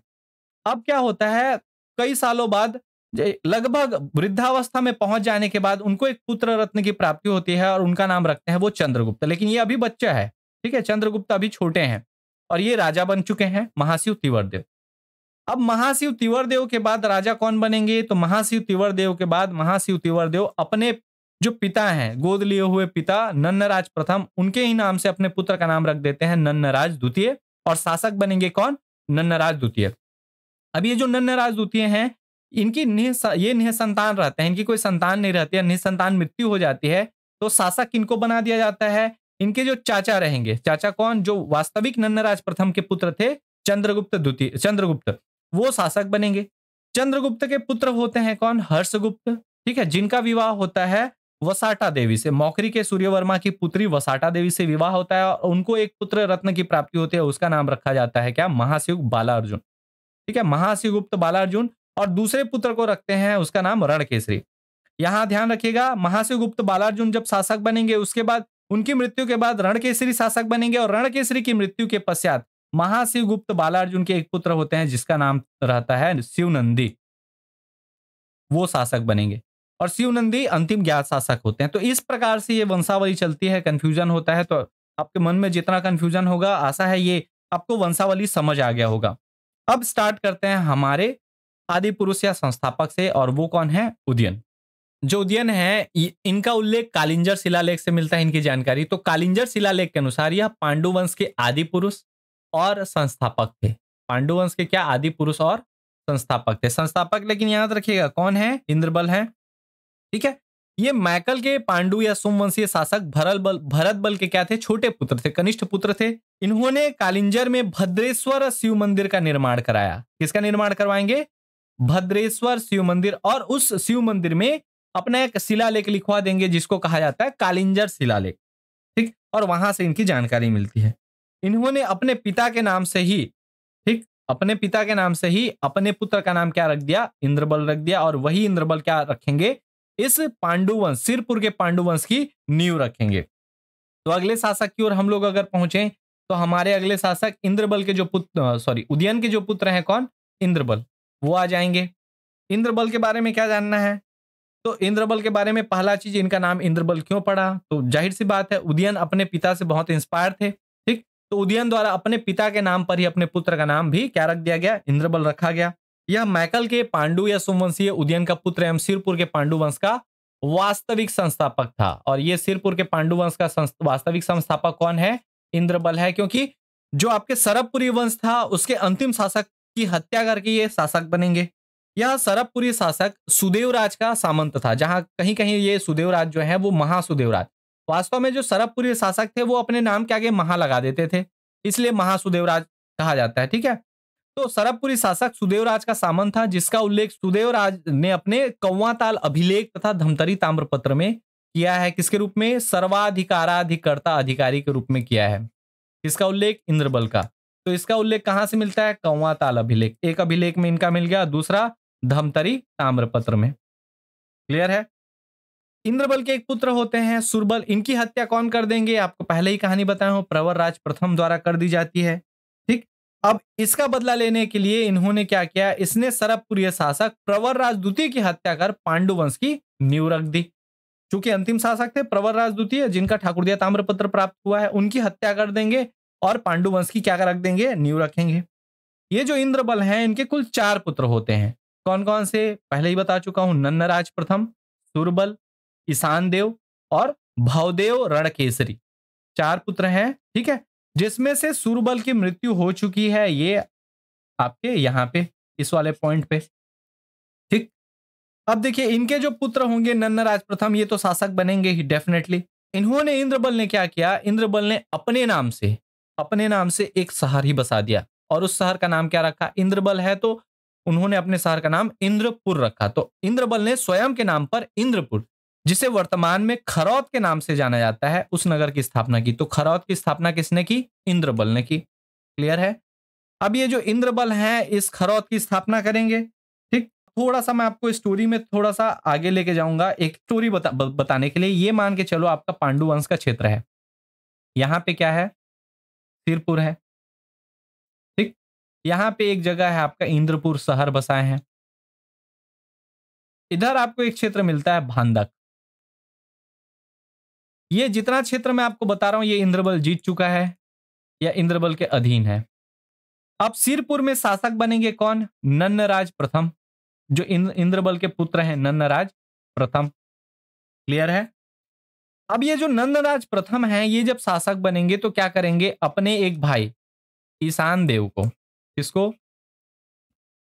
अब क्या होता है कई सालों बाद लगभग वृद्धावस्था में पहुंच जाने के बाद उनको एक पुत्र रत्न की प्राप्ति होती है और उनका नाम रखते हैं वो चंद्रगुप्त लेकिन ये अभी बच्चा है ठीक है चंद्रगुप्त अभी छोटे हैं और ये राजा बन चुके हैं महाशिव तिवरदेव अब महाशिव तिवरदेव के बाद राजा कौन बनेंगे तो महाशिव तिवरदेव के बाद महाशिव तिवरदेव अपने जो पिता हैं गोद लिए हुए पिता नन्नराज प्रथम उनके ही नाम से अपने पुत्र का नाम रख देते हैं नन्नराज द्वितीय और शासक बनेंगे कौन नन्नराज द्वितीय अब ये जो नन्नराज द्वितीय हैं इनकी निह ये निःसंतान रहते हैं इनकी कोई संतान नहीं रहती है निःसंतान मृत्यु हो जाती है तो शासक इनको बना दिया जाता है इनके जो चाचा रहेंगे चाचा कौन जो वास्तविक नन्नराज प्रथम के पुत्र थे चंद्रगुप्त द्वितीय चंद्रगुप्त वो शासक बनेंगे चंद्रगुप्त के पुत्र होते हैं कौन हर्षगुप्त ठीक है जिनका विवाह होता है वसाटा देवी से मौकरी के सूर्यवर्मा की पुत्री वसाटा देवी से विवाह होता है और उनको एक पुत्र रत्न की प्राप्ति होती है उसका नाम रखा जाता है क्या महाशिव बाला अर्जुन ठीक है महाशिवगुप्त बाला अर्जुन और दूसरे पुत्र को रखते हैं उसका नाम रणकेसरी यहाँ ध्यान रखिएगा महाशिवगुप्त बालार्जुन जब शासक बनेंगे उसके बाद उनकी मृत्यु के बाद रणकेसरी शासक बनेंगे और रणकेसरी की मृत्यु के पश्चात महाशिवगुप्त बालार्जुन के एक पुत्र होते हैं जिसका नाम रहता है शिवनंदी वो शासक बनेंगे और शिवनंदी अंतिम ज्ञात शासक होते हैं तो इस प्रकार से ये वंशावली चलती है कंफ्यूजन होता है तो आपके मन में जितना कंफ्यूजन होगा आशा है ये आपको वंशावली समझ आ गया होगा अब स्टार्ट करते हैं हमारे आदि पुरुष या संस्थापक से और वो कौन है उदयन जो उदयन है इनका उल्लेख कालिंजर शिलालेख से मिलता है इनकी जानकारी तो कालिंजर शिलालेख के अनुसार यह पांडुवंश के आदि पुरुष और संस्थापक थे पांडुवंश के क्या आदि पुरुष और संस्थापक थे संस्थापक लेकिन याद रखिएगा कौन है इंद्रबल है ठीक है ये मैकल के पांडु या सोमवंशीय शासक भरल बल भरत बल के क्या थे छोटे पुत्र थे कनिष्ठ पुत्र थे इन्होंने कालिंजर में भद्रेश्वर शिव मंदिर का निर्माण कराया किसका निर्माण करवाएंगे भद्रेश्वर शिव मंदिर और उस शिव मंदिर में अपना एक शिलालेख लिखवा देंगे जिसको कहा जाता है कालिंजर शिलालेख ठीक और वहां से इनकी जानकारी मिलती है इन्होंने अपने पिता के नाम से ही ठीक अपने पिता के नाम से ही अपने पुत्र का नाम क्या रख दिया इंद्रबल रख दिया और वही इंद्रबल क्या रखेंगे इस पांडुवंश सिरपुर के पांडुवंश की नींव रखेंगे तो अगले शासक की ओर हम लोग अगर पहुंचे तो हमारे अगले शासक इंद्रबल के जो पुत्र सॉरी उदयन के जो पुत्र हैं कौन इंद्रबल वो आ जाएंगे इंद्रबल के बारे में क्या जानना है तो इंद्रबल के बारे में पहला चीज इनका नाम इंद्रबल क्यों पड़ा तो जाहिर सी बात है उदयन अपने पिता से बहुत इंस्पायर थे ठीक तो उदयन द्वारा अपने पिता के नाम पर ही अपने पुत्र का नाम भी क्या रख दिया गया इंद्रबल रखा गया यह मैकल के पांडु या सुमवंशीय उदयन का पुत्र एवं सिरपुर के पांडु वंश का वास्तविक संस्थापक था और ये सिरपुर के पांडु वंश का वास्तविक संस्थापक कौन है इंद्रबल है क्योंकि जो आपके सरबपुरी वंश था उसके अंतिम शासक की हत्या करके ये शासक बनेंगे यह सरबपुरी शासक सुदेवराज का सामंत था जहां कहीं कहीं ये सुदेवराज जो है वो महासुदेवराज वास्तव में जो सरबपुरी शासक थे वो अपने नाम के आगे महा लगा देते थे इसलिए महासुदेवराज कहा जाता है ठीक है तो सरबपुरी शासक सुदेवराज का सामंत था जिसका उल्लेख सुदेवराज ने अपने कौवाताल अभिलेख तथा धमतरी ताम्रपत्र में किया है किसके रूप में सर्वाधिकाराधिकर्ता अधिकारी के रूप में किया है किसका उल्लेख इंद्रबल का तो इसका उल्लेख कहाँ से मिलता है कौवा ताल अभिलेख एक अभिलेख में इनका मिल गया दूसरा धमतरी ताम्रपत्र में क्लियर है इंद्रबल के एक पुत्र होते हैं सुरबल इनकी हत्या कौन कर देंगे आपको पहले ही कहानी बताया हूं प्रवर राज प्रथम द्वारा कर दी जाती है ठीक अब इसका बदला लेने के लिए इन्होंने क्या किया इसने सरबपुरीय शासक प्रवर राज द्वितीय की हत्या कर पांडुवंश की नींव रख दी चूंकि अंतिम शासक थे प्रवर राज द्वितीय जिनका ठाकुर दिया ताम्रपत्र प्राप्त हुआ है उनकी हत्या कर देंगे और पांडु वंश की क्या रख देंगे न्यू रखेंगे ये जो इंद्र बल हैं इनके कुल चार पुत्र होते हैं कौन कौन से पहले ही बता चुका हूं नन्नराज प्रथम सुरबल ईशान देव और भवदेव रणकेसरी चार पुत्र हैं ठीक है जिसमें से सुरबल की मृत्यु हो चुकी है ये आपके यहाँ पे इस वाले पॉइंट पे ठीक अब देखिए इनके जो पुत्र होंगे नन्नराज प्रथम ये तो शासक बनेंगे ही डेफिनेटली इन्होंने इंद्रबल ने क्या किया इंद्रबल ने अपने नाम से अपने नाम से एक शहर ही बसा दिया और उस शहर का नाम क्या रखा इंद्रबल है तो उन्होंने अपने शहर का नाम इंद्रपुर रखा तो इंद्रबल ने स्वयं के नाम पर इंद्रपुर जिसे वर्तमान में खरौत के नाम से जाना जाता है उस नगर की स्थापना की तो खरौत की स्थापना किसने की इंद्रबल ने की क्लियर है अब ये जो इंद्रबल हैं इस खरौत की स्थापना करेंगे ठीक थोड़ा सा मैं आपको स्टोरी में थोड़ा सा आगे लेके जाऊंगा एक स्टोरी बता, बताने के लिए ये मान के चलो आपका पांडु वंश का क्षेत्र है यहाँ पे क्या है सिरपुर है ठीक यहाँ पे एक जगह है आपका इंद्रपुर शहर बसाए हैं इधर आपको एक क्षेत्र मिलता है भांदक ये जितना क्षेत्र मैं आपको बता रहा हूं ये इंद्रबल जीत चुका है या इंद्रबल के अधीन है अब सिरपुर में शासक बनेंगे कौन नन्नराज प्रथम जो इंद्रबल के पुत्र हैं नन्नराज प्रथम क्लियर है अब ये जो नंदराज प्रथम है ये जब शासक बनेंगे तो क्या करेंगे अपने एक भाई ईशान देव को किसको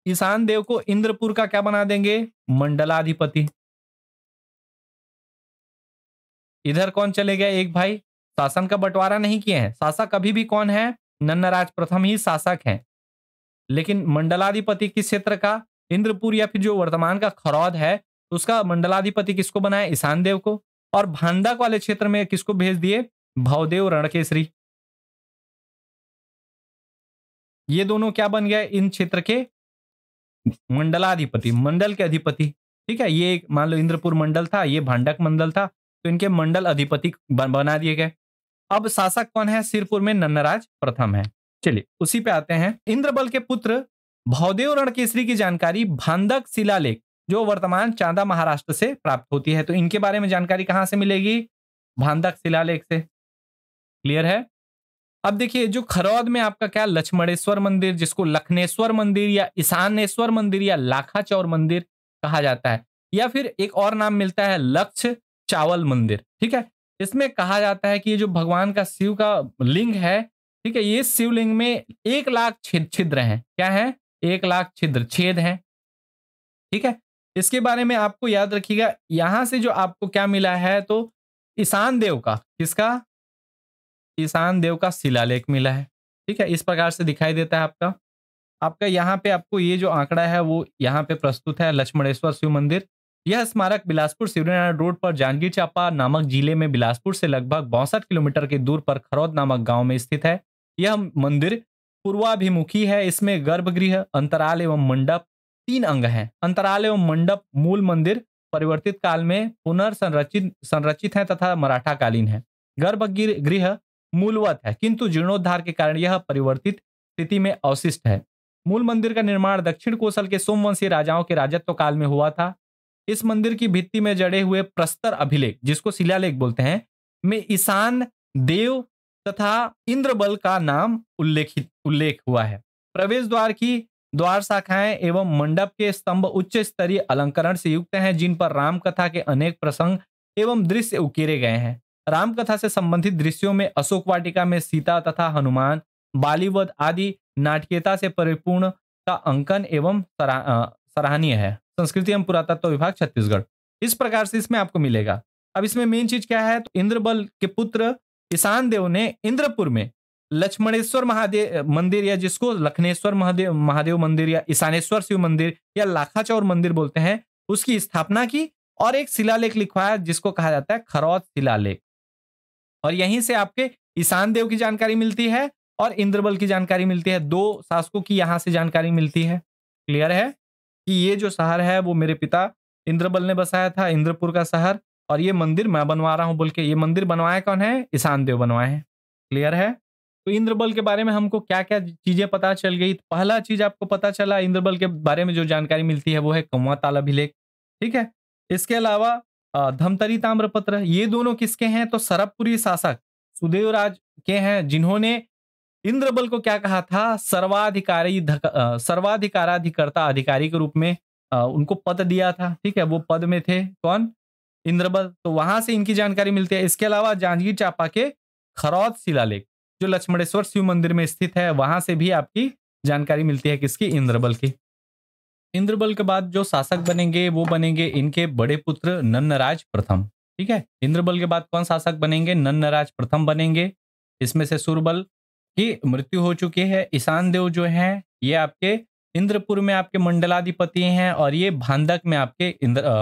ईशान देव को इंद्रपुर का क्या बना देंगे मंडलाधिपति इधर कौन चले गए एक भाई शासन का बंटवारा नहीं किए हैं शासक अभी भी कौन है नन्नराज प्रथम ही शासक हैं लेकिन मंडलाधिपति किस क्षेत्र का इंद्रपुर या फिर जो वर्तमान का खरौद है उसका मंडलाधिपति किसको बनाया ईशान देव को और भांडक वाले क्षेत्र में किसको भेज दिए भावदेव रणकेसरी ये दोनों क्या बन गए इन क्षेत्र के मंडलाधिपति मंडल के अधिपति ठीक है ये मान लो इंद्रपुर मंडल था ये भांडक मंडल था तो इनके मंडल अधिपति बना दिए गए अब शासक कौन है सिरपुर में नन्नराज प्रथम है चलिए उसी पे आते हैं इंद्रबल के पुत्र भवदेव रणकेसरी की जानकारी भांडक शिलालेख जो वर्तमान चांदा महाराष्ट्र से प्राप्त होती है तो इनके बारे में जानकारी कहाँ से मिलेगी भांधक शिलालेख से क्लियर है अब देखिए जो खरौद में आपका क्या लक्ष्मणेश्वर मंदिर जिसको लखनेश्वर मंदिर या ईशानेश्वर मंदिर या लाखा चौर मंदिर कहा जाता है या फिर एक और नाम मिलता है लक्ष्य चावल मंदिर ठीक है इसमें कहा जाता है कि ये जो भगवान का शिव का लिंग है ठीक है ये शिवलिंग में एक लाख छिद्र हैं क्या है एक लाख छिद्र छेद हैं ठीक है इसके बारे में आपको याद रखिएगा यहां से जो आपको क्या मिला है तो ईशान देव का किसका ईशान देव का शिलालेख मिला है ठीक है इस प्रकार से दिखाई देता है आपका आपका यहाँ पे आपको ये जो आंकड़ा है वो यहाँ पे प्रस्तुत है लक्ष्मणेश्वर शिव मंदिर यह स्मारक बिलासपुर शिवरीनारायण रोड पर जांजगीर चांपा नामक जिले में बिलासपुर से लगभग बौसठ किलोमीटर की दूर पर खरौद नामक गांव में स्थित है यह मंदिर पूर्वाभिमुखी है इसमें गर्भगृह अंतराल एवं मंडप तीन अंग हैं अंतराल एवं मंडप मूल मंदिर परिवर्तित काल में पुनर्संरचित संरचित है तथा मराठा कालीन है गर्भगृह गृह मूलवत है किंतु जीर्णोद्धार के कारण यह परिवर्तित स्थिति में अवशिष्ट है मूल मंदिर का निर्माण दक्षिण कोसल के सोमवंशी राजाओं के राजत्व काल में हुआ था इस मंदिर की भित्ति में जड़े हुए प्रस्तर अभिलेख जिसको शिलालेख बोलते हैं में ईशान देव तथा इंद्रबल का नाम उल्लेखित उल्लेख हुआ है प्रवेश द्वार की द्वार शाखाएं एवं मंडप के स्तंभ उच्च स्तरीय अलंकरण से युक्त हैं जिन पर रामकथा के अनेक प्रसंग एवं दृश्य उकेरे गए हैं रामकथा से संबंधित दृश्यों में अशोक वाटिका में सीता तथा हनुमान बालीवध आदि नाटकीयता से परिपूर्ण का अंकन एवं सराहनीय है संस्कृति एवं पुरातत्व विभाग छत्तीसगढ़ इस प्रकार से इसमें आपको मिलेगा अब इसमें मेन चीज क्या है तो इंद्रबल के पुत्र ईशान देव ने इंद्रपुर में लक्ष्मणेश्वर महादेव मंदिर या जिसको लखनेश्वर महादेव महादेव मंदिर या ईशानेश्वर शिव मंदिर या लाखाचौर मंदिर बोलते हैं उसकी स्थापना की और एक शिलालेख लिखवाया जिसको कहा जाता है खरौत शिलालेख और यहीं से आपके ईशान देव की जानकारी मिलती है और इंद्रबल की जानकारी मिलती है दो शासकों की यहाँ से जानकारी मिलती है क्लियर है कि ये जो शहर है वो मेरे पिता इंद्रबल ने बसाया था इंद्रपुर का शहर और ये मंदिर मैं बनवा रहा हूँ बोल के ये मंदिर बनवाए कौन है ईशान देव बनवाए हैं क्लियर है तो इंद्रबल के बारे में हमको क्या क्या चीजें पता चल गई तो पहला चीज आपको पता चला इंद्रबल के बारे में जो जानकारी मिलती है वो है कौवा अभिलेख ठीक है इसके अलावा धमतरी ताम्रपत्र ये दोनों किसके हैं तो सरबपुरी शासक सुदेवराज के हैं जिन्होंने इंद्रबल को क्या कहा था सर्वाधिकारी सर्वाधिकाराधिकर्ता अधिकारी के रूप में आ, उनको पद दिया था ठीक है वो पद में थे कौन इंद्रबल तो वहां से इनकी जानकारी मिलती है इसके अलावा जांजगीर चापा के खरौद शिलालेख जो लक्ष्मणेश्वर शिव मंदिर में स्थित है वहां से भी आपकी जानकारी मिलती है किसकी इंद्रबल की इंद्रबल के बाद जो शासक बनेंगे वो बनेंगे इनके बड़े पुत्र नन्नराज प्रथम ठीक है इंद्रबल के बाद कौन शासक बनेंगे नन्नराज प्रथम बनेंगे इसमें से सुरबल की मृत्यु हो चुकी है ईशान देव जो है ये आपके इंद्रपुर में आपके मंडलाधिपति हैं और ये भांडक में आपके इंद्र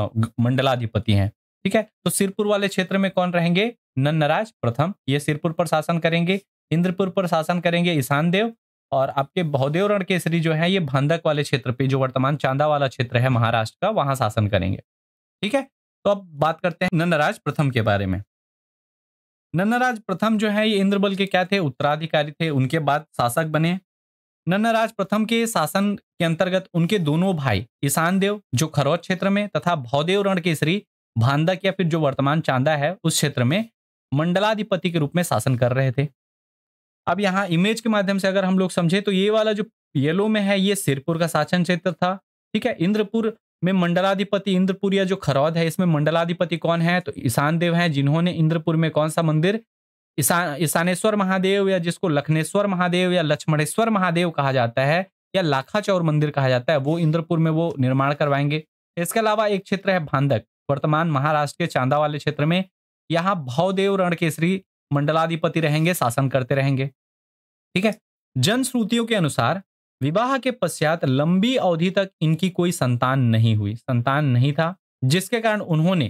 मंडलाधिपति हैं ठीक है तो सिरपुर वाले क्षेत्र में कौन रहेंगे नन्नराज प्रथम ये सिरपुर पर शासन करेंगे इंद्रपुर पर शासन करेंगे ईशान देव और आपके बहुदेव रण केसरी जो है ये भंदक वाले क्षेत्र पे जो वर्तमान चांदा वाला क्षेत्र है महाराष्ट्र का वहां शासन करेंगे ठीक है तो अब बात करते हैं नंदराज प्रथम के बारे में नन्नराज प्रथम जो है ये इंद्रबल के क्या थे उत्तराधिकारी थे उनके बाद शासक बने नन्नराज प्रथम के शासन के अंतर्गत उनके दोनों भाई ईशान देव जो खरौद क्षेत्र में तथा भौदेव रण श्री भांदक या फिर जो वर्तमान चांदा है उस क्षेत्र में मंडलाधिपति के रूप में शासन कर रहे थे अब यहाँ इमेज के माध्यम से अगर हम लोग समझे तो ये वाला जो येलो में है ये सिरपुर का शासन क्षेत्र था ठीक है इंद्रपुर में मंडलाधिपति इंद्रपुर या जो खरौद है इसमें मंडलाधिपति कौन है तो ईशान देव है जिन्होंने इंद्रपुर में कौन सा मंदिर ईशान ईशानेश्वर महादेव या जिसको लखनेश्वर महादेव या लक्ष्मणेश्वर महादेव कहा जाता है या लाखा चौर मंदिर कहा जाता है वो इंद्रपुर में वो निर्माण करवाएंगे इसके अलावा एक क्षेत्र है भांदक वर्तमान महाराष्ट्र के चांदा वाले क्षेत्र में यहाँ भवदेव रणकेसरी मंडलाधिपति रहेंगे शासन करते रहेंगे ठीक है जनश्रुतियों के अनुसार विवाह के पश्चात लंबी अवधि तक इनकी कोई संतान नहीं हुई संतान नहीं था जिसके कारण उन्होंने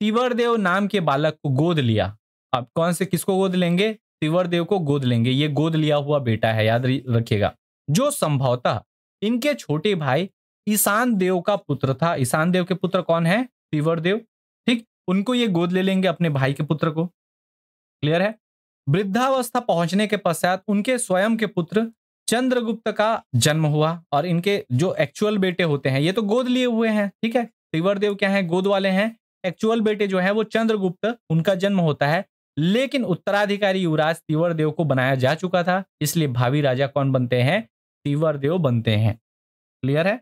तिवरदेव नाम के बालक को गोद लिया अब कौन से किसको गोद लेंगे तिवरदेव को गोद लेंगे ये गोद लिया हुआ बेटा है याद रखिएगा जो संभवतः इनके छोटे भाई ईशान देव का पुत्र था ईशान देव के पुत्र कौन है तिवरदेव ठीक उनको ये गोद ले लेंगे अपने भाई के पुत्र को क्लियर है वृद्धावस्था पहुंचने के पश्चात उनके स्वयं के पुत्र चंद्रगुप्त का जन्म हुआ और इनके जो एक्चुअल बेटे होते हैं ये तो गोद लिए हुए हैं ठीक है त्रिवरदेव क्या है गोद वाले हैं एक्चुअल बेटे जो है वो चंद्रगुप्त उनका जन्म होता है लेकिन उत्तराधिकारी युवराज देव को बनाया जा चुका था इसलिए भावी राजा कौन बनते हैं देव बनते हैं क्लियर है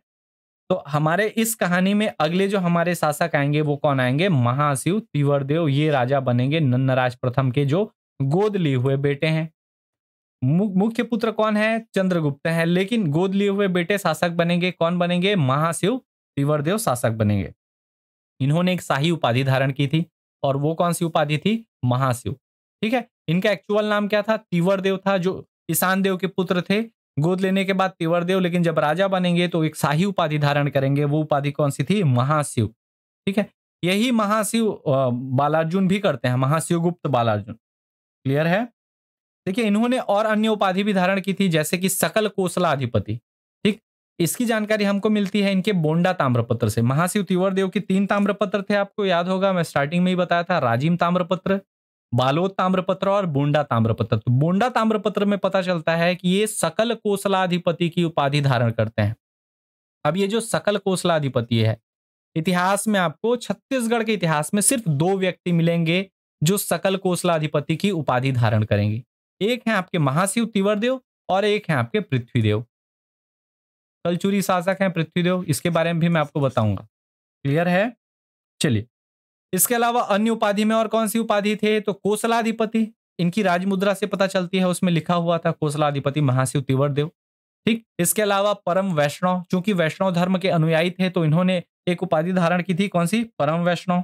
तो हमारे इस कहानी में अगले जो हमारे शासक आएंगे वो कौन आएंगे महाशिव देव ये राजा बनेंगे नन्नराज प्रथम के जो गोद लिए हुए बेटे हैं मुख्य पुत्र कौन है चंद्रगुप्त है लेकिन गोद लिए हुए बेटे शासक बनेंगे कौन बनेंगे महाशिव तिवरदेव शासक बनेंगे इन्होंने एक शाही उपाधि धारण की थी और वो कौन सी उपाधि थी महाशिव ठीक है इनका एक्चुअल नाम क्या था तिवरदेव था जो ईशान देव के पुत्र थे गोद लेने के बाद तिवरदेव लेकिन जब राजा बनेंगे तो एक शाही उपाधि धारण करेंगे वो उपाधि कौन सी थी महाशिव ठीक है यही महाशिव बालार्जुन भी करते हैं महाशिव गुप्त बालार्जुन क्लियर है देखिए इन्होंने और अन्य उपाधि भी धारण की थी जैसे कि सकल कोसला अधिपति ठीक इसकी जानकारी हमको मिलती है इनके बोंडा ताम्रपत्र से महाशिव तिवरदेव के तीन ताम्रपत्र थे आपको याद होगा मैं स्टार्टिंग में ही बताया था राजीव ताम्रपत्र बालोद ताम्रपत्र और बोंडा ताम्रपत्र तो बोंडा ताम्रपत्र में पता चलता है कि ये सकल कोसलाधिपति की उपाधि धारण करते हैं अब ये जो सकल कोसलाधिपति है इतिहास में आपको छत्तीसगढ़ के इतिहास में सिर्फ दो व्यक्ति मिलेंगे जो सकल कोसला अधिपति की उपाधि धारण करेंगे एक है आपके महाशिव तिवरदेव और एक है आपके पृथ्वीदेव कलचुरी शासक हैं पृथ्वीदेव इसके बारे में भी मैं आपको बताऊंगा क्लियर है चलिए इसके अलावा अन्य उपाधि में और कौन सी उपाधि थे तो कोसलाधिपति इनकी राजमुद्रा से पता चलती है उसमें लिखा हुआ था कोसलाधिपति महाशिव तिवरदेव ठीक इसके अलावा परम वैष्णव चूंकि वैष्णव धर्म के अनुयायी थे तो इन्होंने एक उपाधि धारण की थी कौन सी परम वैष्णव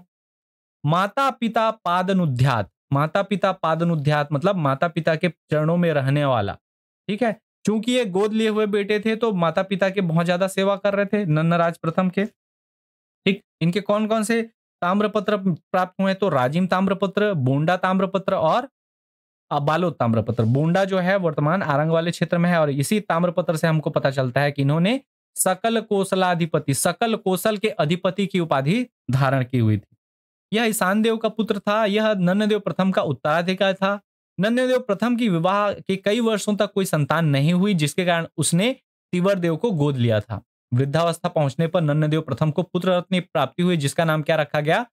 माता पिता अनुध्यात माता पिता अनुध्यात मतलब माता पिता के चरणों में रहने वाला ठीक है चूंकि ये गोद लिए हुए बेटे थे तो माता पिता के बहुत ज्यादा सेवा कर रहे थे नन्नराज प्रथम के ठीक इनके कौन कौन से ताम्रपत्र प्राप्त हुए तो राजीम ताम्रपत्र बोंडा ताम्रपत्र और बालो ताम्रपत्र बोंडा जो है वर्तमान आरंग वाले क्षेत्र में है और इसी ताम्रपत्र से हमको पता चलता है कि इन्होंने सकल कोसलाधिपति सकल कोसल के अधिपति की उपाधि धारण की हुई थी यह देव का पुत्र था यह नन्नदेव प्रथम का उत्तराधिकार था नन्नदेव प्रथम की विवाह के कई वर्षों तक कोई संतान नहीं हुई जिसके कारण उसने तिवर देव को गोद लिया था वृद्धावस्था पहुंचने पर नन्नदेव प्रथम को पुत्र रत्न प्राप्ति हुई जिसका नाम क्या रखा गया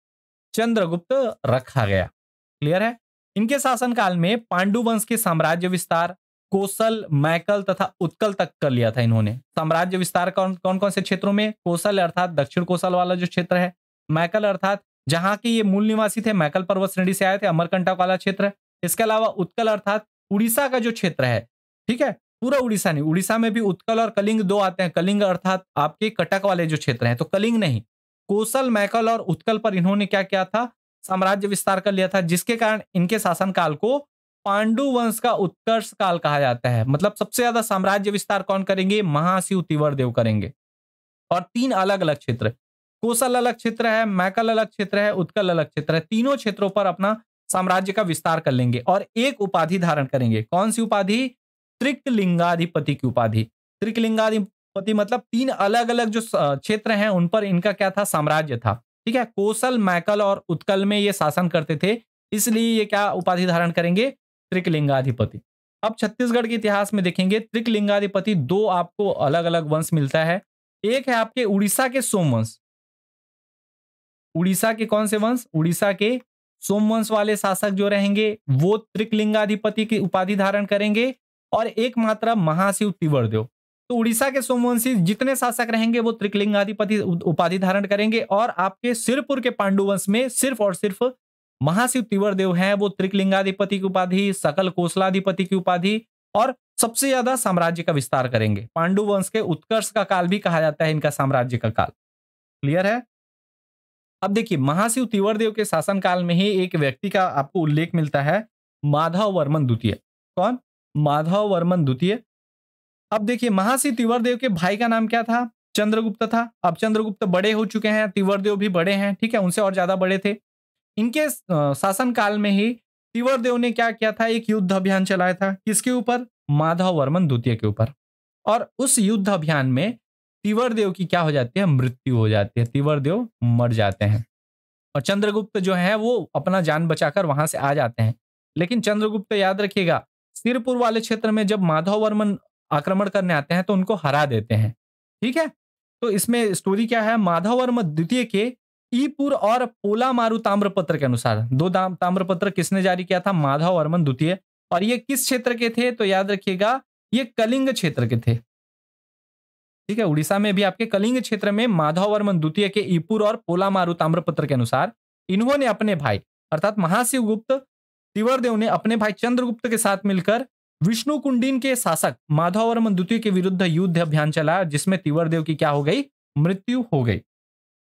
चंद्रगुप्त रखा गया क्लियर है इनके शासनकाल में पांडु वंश के साम्राज्य विस्तार कोसल मैकल तथा उत्कल तक कर लिया था इन्होंने साम्राज्य विस्तार कौन कौन कौन से क्षेत्रों में कोसल अर्थात दक्षिण कोसल वाला जो क्षेत्र है मैकल अर्थात जहां के ये मूल निवासी थे मैकल पर्वत श्रेणी से आए थे अमरकंटक वाला क्षेत्र इसके अलावा उत्कल अर्थात उड़ीसा का जो क्षेत्र है ठीक है पूरा उड़ीसा नहीं उड़ीसा में भी उत्कल और कलिंग दो आते हैं कलिंग अर्थात आपके कटक वाले जो क्षेत्र हैं तो कलिंग नहीं कोसल मैकल और उत्कल पर इन्होंने क्या किया था साम्राज्य विस्तार कर लिया था जिसके कारण इनके शासनकाल को पांडु वंश का उत्कर्ष काल कहा जाता है मतलब सबसे ज्यादा साम्राज्य विस्तार कौन करेंगे महाशिव तिवर देव करेंगे और तीन अलग अलग क्षेत्र कोसल अलग क्षेत्र है मैकल अलग क्षेत्र है उत्कल अलग क्षेत्र है तीनों क्षेत्रों पर अपना साम्राज्य का विस्तार कर लेंगे और एक उपाधि धारण करेंगे कौन सी उपाधि त्रिकलिंगाधिपति की उपाधि त्रिकलिंगाधिपति मतलब तीन अलग अलग जो क्षेत्र हैं उन पर इनका क्या था साम्राज्य था ठीक है कोसल मैकल और उत्कल में ये शासन करते थे इसलिए ये क्या उपाधि धारण करेंगे त्रिकलिंगाधिपति अब छत्तीसगढ़ के इतिहास में देखेंगे त्रिकलिंगाधिपति दो आपको अलग अलग वंश मिलता है एक है आपके उड़ीसा के सोमवंश उड़ीसा के कौन से वंश उड़ीसा के सोमवंश वाले शासक जो रहेंगे वो त्रिकलिंगाधिपति की उपाधि धारण करेंगे और एकमात्र महाशिव महाशिव देव तो उड़ीसा के सोमवंशी जितने शासक रहेंगे वो त्रिकलिंगाधिपति उपाधि धारण करेंगे और आपके सिरपुर के पांडुवंश में सिर्फ और सिर्फ महाशिव तिवरदेव हैं वो त्रिकलिंगाधिपति की उपाधि सकल कोसलाधिपति की उपाधि और सबसे ज्यादा साम्राज्य का विस्तार करेंगे पांडु वंश के उत्कर्ष का काल भी कहा जाता है इनका साम्राज्य का काल क्लियर है अब देखिए महाशिव तिवरदेव के शासनकाल में ही एक व्यक्ति का आपको उल्लेख मिलता है माधव वर्मन द्वितीय कौन माधव वर्मन द्वितीय अब देखिए महाशिव तिवरदेव के भाई का नाम क्या था चंद्रगुप्त था अब चंद्रगुप्त बड़े हो चुके हैं तिवरदेव भी बड़े हैं ठीक है उनसे और ज्यादा बड़े थे इनके शासनकाल में ही तिवरदेव ने क्या किया था एक युद्ध अभियान चलाया था किसके ऊपर माधव वर्मन द्वितीय के ऊपर और उस युद्ध अभियान में तिवर देव की क्या हो जाती है मृत्यु हो जाती है तिवर देव मर जाते हैं और चंद्रगुप्त जो है वो अपना जान बचाकर वहां से आ जाते हैं लेकिन चंद्रगुप्त याद रखिएगा सिरपुर वाले क्षेत्र में जब माधव वर्मन आक्रमण करने आते हैं तो उनको हरा देते हैं ठीक है तो इसमें स्टोरी क्या है माधव वर्म द्वितीय के ईपुर और पोला मारू ताम्रपत्र के अनुसार दो ताम्रपत्र किसने जारी किया था माधव वर्मन द्वितीय और ये किस क्षेत्र के थे तो याद रखिएगा ये कलिंग क्षेत्र के थे ठीक है उड़ीसा में भी आपके कलिंग क्षेत्र में माधव वर्मन द्वितीय के ईपुर और पोलामारू ताम्रपत्र के अनुसार इन्होंने अपने भाई अर्थात महाशिव गुप्त तिवरदेव ने अपने भाई चंद्रगुप्त के साथ मिलकर विष्णु कुंडीन के शासक माधव वर्मन द्वितीय के विरुद्ध युद्ध अभियान चला जिसमें तिवरदेव की क्या हो गई मृत्यु हो गई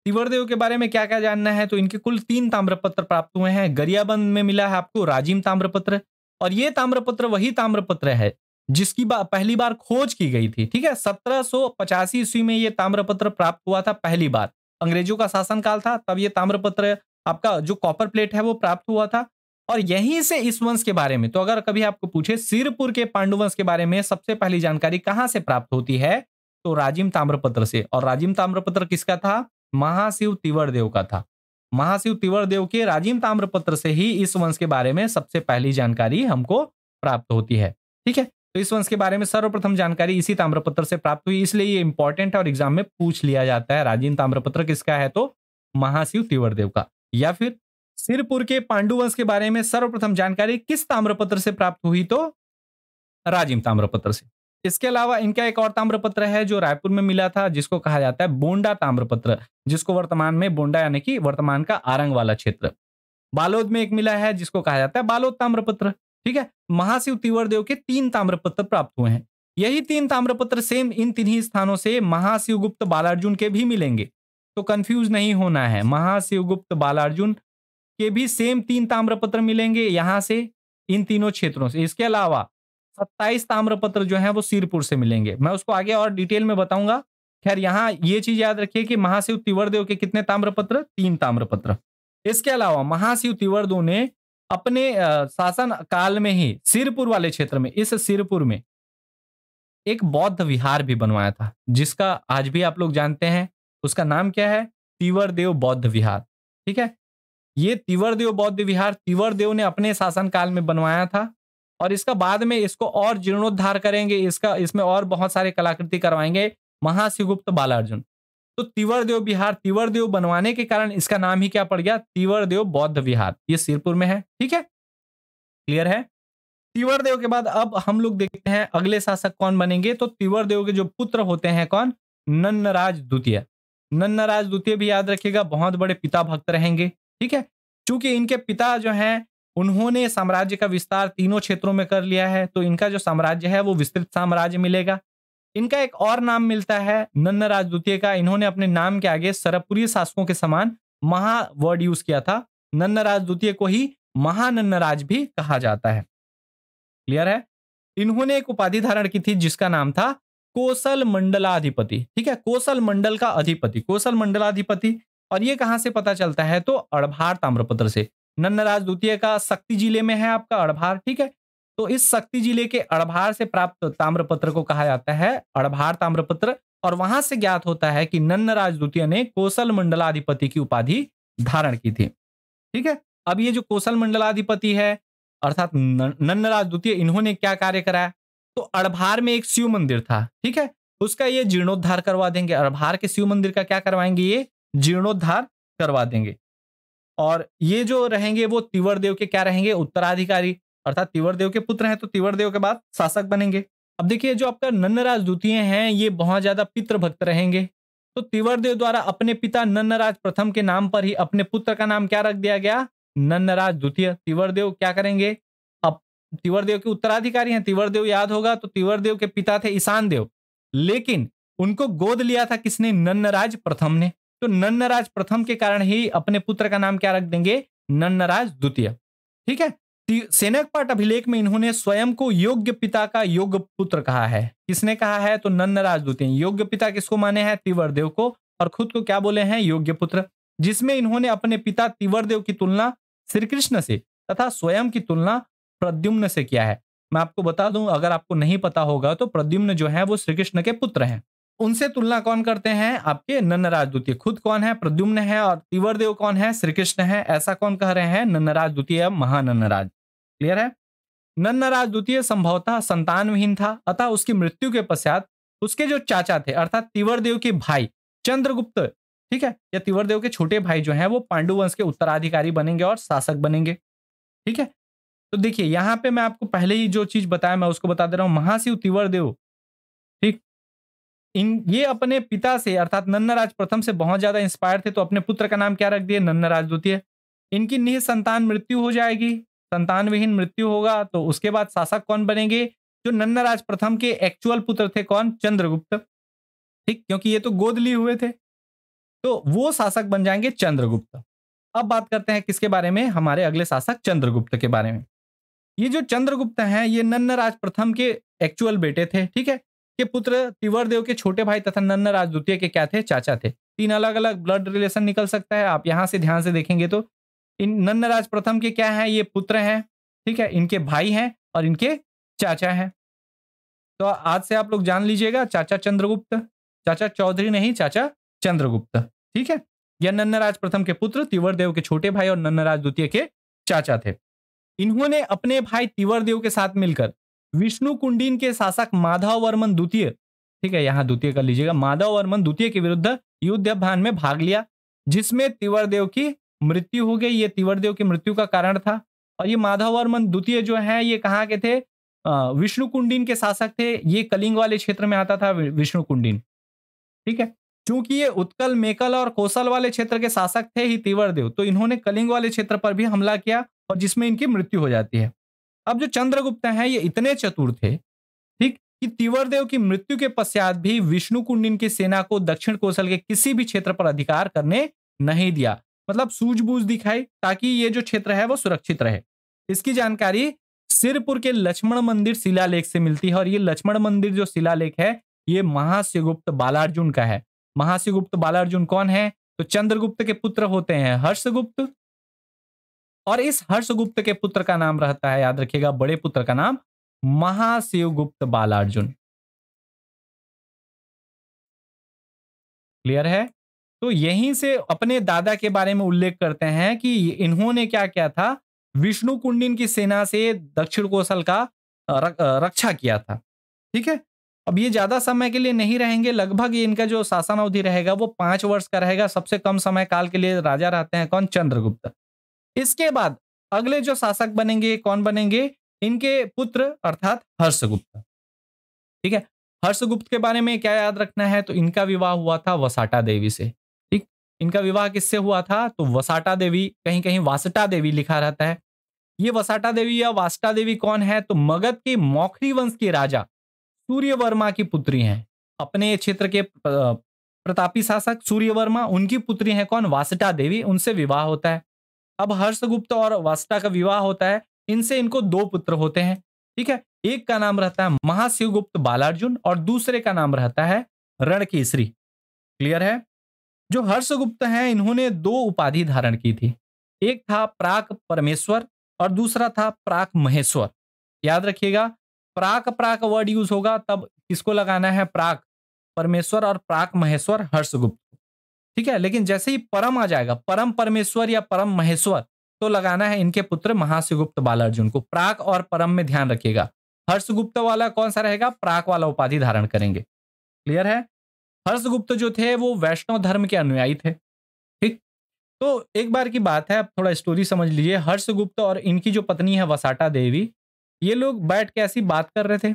तिवरदेव के बारे में क्या क्या जानना है तो इनके कुल तीन ताम्रपत्र प्राप्त हुए हैं गरियाबंद में मिला है आपको राजीम ताम्रपत्र और ये ताम्रपत्र वही ताम्रपत्र है जिसकी बा, पहली बार खोज की गई थी ठीक है सत्रह सो ईस्वी में ये ताम्रपत्र प्राप्त हुआ था पहली बार अंग्रेजों का शासनकाल था तब ये ताम्रपत्र आपका जो कॉपर प्लेट है वो प्राप्त हुआ था और यहीं से इस वंश के बारे में तो अगर कभी आपको पूछे सिरपुर के पांडुवंश के बारे में सबसे पहली जानकारी कहाँ से प्राप्त होती है तो राजीम ताम्रपत्र से और राजीम ताम्रपत्र किसका था महाशिव तिवर देव का था महाशिव तिवर देव के राजीम ताम्रपत्र से ही इस वंश के बारे में सबसे पहली जानकारी हमको प्राप्त होती है ठीक है तो इस वंश के बारे में सर्वप्रथम जानकारी इसी ताम्रपत्र से प्राप्त हुई इसलिए ये इंपॉर्टेंट है और एग्जाम में पूछ लिया जाता है राजीन ताम्रपत्र किसका है तो महाशिव तिवरदेव का या फिर सिरपुर के पांडुवंश के बारे में सर्वप्रथम जानकारी किस ताम्रपत्र से प्राप्त हुई तो राजीव ताम्रपत्र से इसके अलावा इनका एक और ताम्रपत्र है जो रायपुर में मिला था जिसको कहा जाता है बोंडा ताम्रपत्र जिसको वर्तमान में बोंडा यानी कि वर्तमान का आरंग वाला क्षेत्र बालोद में एक मिला है जिसको कहा जाता है बालोद ताम्रपत्र ठीक है महाशिव तिवरदेव के तीन ताम्रपत्र प्राप्त हुए हैं यही तीन ताम्रपत्र सेम इन तीन ही स्थानों से महाशिव गुप्त बालार्जुन के भी मिलेंगे तो कंफ्यूज नहीं होना है महाशिव गुप्त बालार्जुन के भी सेम तीन ताम्रपत्र मिलेंगे यहाँ से इन तीनों क्षेत्रों से इसके अलावा सत्ताईस ताम्रपत्र जो है वो सिरपुर से मिलेंगे मैं उसको आगे और डिटेल में बताऊंगा खैर यहाँ ये चीज याद रखिए कि महाशिव तिवरदेव के कितने ताम्रपत्र तीन ताम्रपत्र इसके अलावा महाशिव तिवरदेव ने अपने शासन काल में ही सिरपुर वाले क्षेत्र में इस सिरपुर में एक बौद्ध विहार भी बनवाया था जिसका आज भी आप लोग जानते हैं उसका नाम क्या है देव बौद्ध विहार ठीक है ये देव बौद्ध विहार देव ने अपने शासन काल में बनवाया था और इसका बाद में इसको और जीर्णोद्धार करेंगे इसका इसमें और बहुत सारे कलाकृति करवाएंगे महाशिवगुप्त बालार्जुन तो बिहार तिवर देव बनवाने के कारण इसका नाम ही क्या पड़ गया तिवर देव बौद्ध विहार ये सिरपुर में है ठीक है क्लियर है तिवरदेव के बाद अब हम लोग देखते हैं अगले शासक कौन बनेंगे तो तिवर देव के जो पुत्र होते हैं कौन नन्नराज द्वितीय नन्नराज द्वितीय भी याद रखिएगा बहुत बड़े पिता भक्त रहेंगे ठीक है चूंकि इनके पिता जो हैं उन्होंने साम्राज्य का विस्तार तीनों क्षेत्रों में कर लिया है तो इनका जो साम्राज्य है वो विस्तृत साम्राज्य मिलेगा इनका एक और नाम मिलता है नंद राजदूतीय का इन्होंने अपने नाम के आगे सरपुरी शासकों के समान महा वर्ड यूज किया था नंद राजदूतीय को ही राज भी कहा जाता है क्लियर है इन्होंने एक उपाधि धारण की थी जिसका नाम था कोसल मंडलाधिपति ठीक है कोसल मंडल का अधिपति कोसल मंडलाधिपति और ये कहां से पता चलता है तो अड़भार ताम्रपत्र से नन्न राजदूतीय का शक्ति जिले में है आपका अड़भार ठीक है तो इस शक्ति जिले के अड़भार से प्राप्त ताम्रपत्र को कहा जाता है अड़भार ताम्रपत्र और वहां से ज्ञात होता है कि नन्न राजदूतीय ने कोसल मंडलाधिपति की उपाधि धारण की थी ठीक है अब ये जो कोसल मंडलाधिपति है अर्थात नन्न राजदूतीय इन्होंने क्या कार्य कराया तो अड़भार में एक शिव मंदिर था ठीक है उसका ये जीर्णोद्धार करवा देंगे अड़भार के शिव मंदिर का क्या करवाएंगे ये जीर्णोद्धार करवा देंगे और ये जो रहेंगे वो तिवर देव के क्या रहेंगे उत्तराधिकारी अर्थात तिवरदेव के पुत्र हैं तो तिवरदेव के बाद शासक बनेंगे अब देखिए जो आपका नन्नराज द्वितीय हैं ये बहुत ज्यादा पितृभक्त रहेंगे तो तिवरदेव द्वारा अपने पिता नन्नराज प्रथम के नाम पर ही अपने पुत्र का नाम क्या रख दिया गया नन्नराज द्वितीय तिवर देव क्या करेंगे अब तिवरदेव के उत्तराधिकारी हैं तिवर देव याद होगा तो तिवर देव के पिता थे ईशान देव लेकिन उनको गोद लिया था किसने नन्नराज प्रथम ने तो नन्नराज प्रथम के कारण ही अपने पुत्र का नाम क्या रख देंगे नन्नराज द्वितीय ठीक है सेनक पाठ अभिलेख में इन्होंने स्वयं को योग्य पिता का योग्य पुत्र कहा है किसने कहा है तो नन्न राजदूती योग्य पिता किसको माने हैं तिवरदेव को और खुद को क्या बोले हैं योग्य पुत्र जिसमें इन्होंने अपने पिता तिवरदेव की तुलना श्री कृष्ण से तथा स्वयं की तुलना प्रद्युम्न से किया है मैं आपको बता दूं अगर आपको नहीं पता होगा तो प्रद्युम्न जो है वो श्रीकृष्ण के पुत्र हैं उनसे तुलना कौन करते हैं आपके नन्न द्वितीय खुद कौन है प्रद्युम्न है और तीवरदेव कौन है श्री कृष्ण है ऐसा कौन कह रहे हैं नन्नराज द्वितीय महानन्नराज क्लियर है नन्न द्वितीय संभवतः संतानविहीन था अतः उसकी मृत्यु के पश्चात उसके जो चाचा थे अर्थात तीवरदेव के भाई चंद्रगुप्त ठीक है या तीवरदेव के छोटे भाई जो है वो पांडुवंश के उत्तराधिकारी बनेंगे और शासक बनेंगे ठीक है तो देखिए यहाँ पे मैं आपको पहले ही जो चीज बताया मैं उसको बता दे रहा हूँ महाशिव तीवरदेव इन ये अपने पिता से अर्थात नन्नराज प्रथम से बहुत ज्यादा इंस्पायर थे तो अपने पुत्र का नाम क्या रख दिया नन्नराज द्वितीय इनकी निह संतान मृत्यु हो जाएगी संतान विहीन मृत्यु होगा तो उसके बाद शासक कौन बनेंगे जो नन्नराज प्रथम के एक्चुअल पुत्र थे कौन चंद्रगुप्त ठीक क्योंकि ये तो गोद लिए हुए थे तो वो शासक बन जाएंगे चंद्रगुप्त अब बात करते हैं किसके बारे में हमारे अगले शासक चंद्रगुप्त के बारे में ये जो चंद्रगुप्त हैं ये नन्नराज प्रथम के एक्चुअल बेटे थे ठीक है के पुत्र तिवरदेव के छोटे भाई तथा नन्न राज द्वितीय के क्या थे चाचा थे तीन अलग अलग ब्लड रिलेशन निकल सकता है आप यहाँ से ध्यान से देखेंगे तो इन राज प्रथम के क्या है ये पुत्र हैं ठीक है इनके भाई हैं और इनके चाचा हैं तो आज से आप लोग जान लीजिएगा चाचा चंद्रगुप्त चाचा चौधरी नहीं चाचा चंद्रगुप्त ठीक है यह राज प्रथम के पुत्र तिवर देव के छोटे भाई और राज द्वितीय के चाचा थे इन्होंने अपने भाई तिवर देव के साथ मिलकर विष्णु कुंडीन के शासक माधव वर्मन द्वितीय ठीक है यहाँ द्वितीय कर लीजिएगा माधव वर्मन द्वितीय के विरुद्ध युद्ध अभियान में भाग लिया जिसमें तिवरदेव की मृत्यु हो गई ये तिवरदेव की मृत्यु का कारण था और ये माधव वर्मन द्वितीय जो है ये कहाँ के थे विष्णु कुंडीन के शासक थे ये कलिंग वाले क्षेत्र में आता था विष्णु कुंडीन ठीक है क्योंकि ये उत्कल मेकल और कोसल वाले क्षेत्र के शासक थे ही तिवरदेव तो इन्होंने कलिंग वाले क्षेत्र पर भी हमला किया और जिसमें इनकी मृत्यु हो जाती है अब जो चंद्रगुप्त हैं ये इतने चतुर थे ठीक कि तिवरदेव की मृत्यु के पश्चात भी विष्णु कुंडिन की सेना को दक्षिण कौशल के किसी भी क्षेत्र पर अधिकार करने नहीं दिया मतलब सूझबूझ दिखाई ताकि ये जो क्षेत्र है वो सुरक्षित रहे इसकी जानकारी सिरपुर के लक्ष्मण मंदिर शिलालेख से मिलती है और ये लक्ष्मण मंदिर जो शिलालेख है ये महास्यगुप्त बालार्जुन का है महास्यगुप्त बालार्जुन कौन है तो चंद्रगुप्त के पुत्र होते हैं हर्षगुप्त और इस हर्षगुप्त के पुत्र का नाम रहता है याद रखिएगा बड़े पुत्र का नाम महाशिवगुप्त बालार्जुन क्लियर है तो यहीं से अपने दादा के बारे में उल्लेख करते हैं कि इन्होंने क्या किया था विष्णु कुंडिन की सेना से दक्षिण कौशल का रक्षा किया था ठीक है अब ये ज्यादा समय के लिए नहीं रहेंगे लगभग इनका जो शासन अवधि रहेगा वो पांच वर्ष का रहेगा सबसे कम समय काल के लिए राजा रहते हैं कौन चंद्रगुप्त इसके बाद अगले जो शासक बनेंगे कौन बनेंगे इनके पुत्र अर्थात हर्षगुप्त ठीक है हर्षगुप्त के बारे में क्या याद रखना है तो इनका विवाह हुआ था वसाटा देवी से ठीक इनका विवाह किससे हुआ था तो वसाटा देवी कहीं कहीं वासटा देवी लिखा रहता है ये वसाटा देवी या वासटा देवी कौन है तो मगध के मौखरी वंश के राजा वर्मा की पुत्री हैं अपने क्षेत्र के प्रतापी शासक वर्मा उनकी पुत्री हैं कौन वासटा देवी उनसे विवाह होता है अब हर्षगुप्त और वास्टा का विवाह होता है इनसे इनको दो पुत्र होते हैं ठीक है एक का नाम रहता है महाशिवगुप्त बालार्जुन और दूसरे का नाम रहता है रणकेसरी क्लियर है जो हर्षगुप्त हैं इन्होंने दो उपाधि धारण की थी एक था प्राक परमेश्वर और दूसरा था प्राक महेश्वर याद रखिएगा प्राक प्राक वर्ड यूज होगा तब किसको लगाना है प्राक परमेश्वर और प्राक महेश्वर हर्षगुप्त ठीक है लेकिन जैसे ही परम आ जाएगा परम परमेश्वर या परम महेश्वर तो लगाना है इनके पुत्र महाशिगुप्त बालार्जुन को प्राक और परम में ध्यान रखिएगा हर्षगुप्त वाला कौन सा रहेगा प्राक वाला उपाधि धारण करेंगे क्लियर है हर्षगुप्त जो थे वो वैष्णव धर्म के अनुयायी थे ठीक तो एक बार की बात है आप थोड़ा स्टोरी समझ लीजिए हर्षगुप्त और इनकी जो पत्नी है वसाटा देवी ये लोग बैठ के ऐसी बात कर रहे थे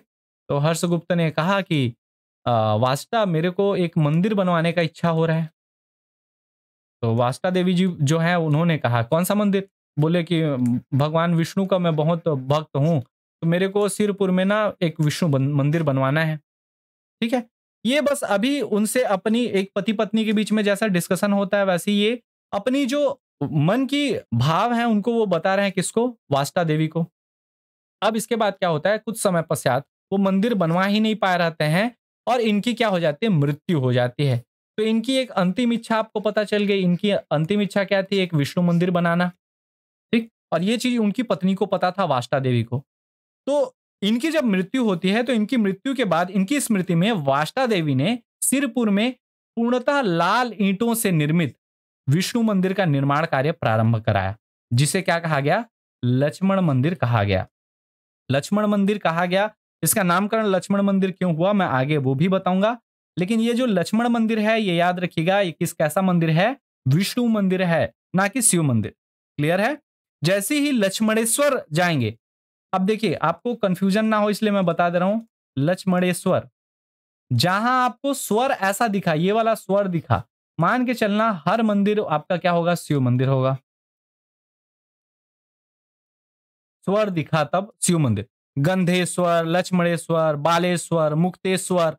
तो हर्षगुप्त ने कहा कि वास्ता मेरे को एक मंदिर बनवाने का इच्छा हो रहा है तो वास्का देवी जी जो है उन्होंने कहा कौन सा मंदिर बोले कि भगवान विष्णु का मैं बहुत भक्त हूँ तो मेरे को सिरपुर में ना एक विष्णु मंदिर बनवाना है ठीक है ये बस अभी उनसे अपनी एक पति पत्नी के बीच में जैसा डिस्कशन होता है वैसे ये अपनी जो मन की भाव है उनको वो बता रहे हैं किसको वास्ता देवी को अब इसके बाद क्या होता है कुछ समय पश्चात वो मंदिर बनवा ही नहीं पाए रहते हैं और इनकी क्या हो जाती है मृत्यु हो जाती है तो इनकी एक अंतिम इच्छा आपको पता चल गई इनकी अंतिम इच्छा क्या थी एक विष्णु मंदिर बनाना ठीक और ये चीज उनकी पत्नी को पता था वास्टा देवी को तो इनकी जब मृत्यु होती है तो इनकी मृत्यु के बाद इनकी स्मृति में वाष्टा देवी ने सिरपुर में पूर्णतः लाल ईंटों से निर्मित विष्णु मंदिर का निर्माण कार्य प्रारंभ कराया जिसे क्या कहा गया लक्ष्मण मंदिर कहा गया लक्ष्मण मंदिर कहा गया इसका नामकरण लक्ष्मण मंदिर क्यों हुआ मैं आगे वो भी बताऊंगा लेकिन ये जो लक्ष्मण मंदिर है ये याद रखिएगा ये किस कैसा मंदिर है विष्णु मंदिर है ना कि शिव मंदिर क्लियर है जैसे ही लक्ष्मणेश्वर जाएंगे अब देखिए आपको कंफ्यूजन ना हो इसलिए मैं बता दे रहा हूं लक्ष्मणेश्वर जहां आपको स्वर ऐसा दिखा ये वाला स्वर दिखा मान के चलना हर मंदिर आपका क्या होगा शिव मंदिर होगा स्वर दिखा तब शिव मंदिर गंधेश्वर लक्ष्मणेश्वर बालेश्वर मुक्तेश्वर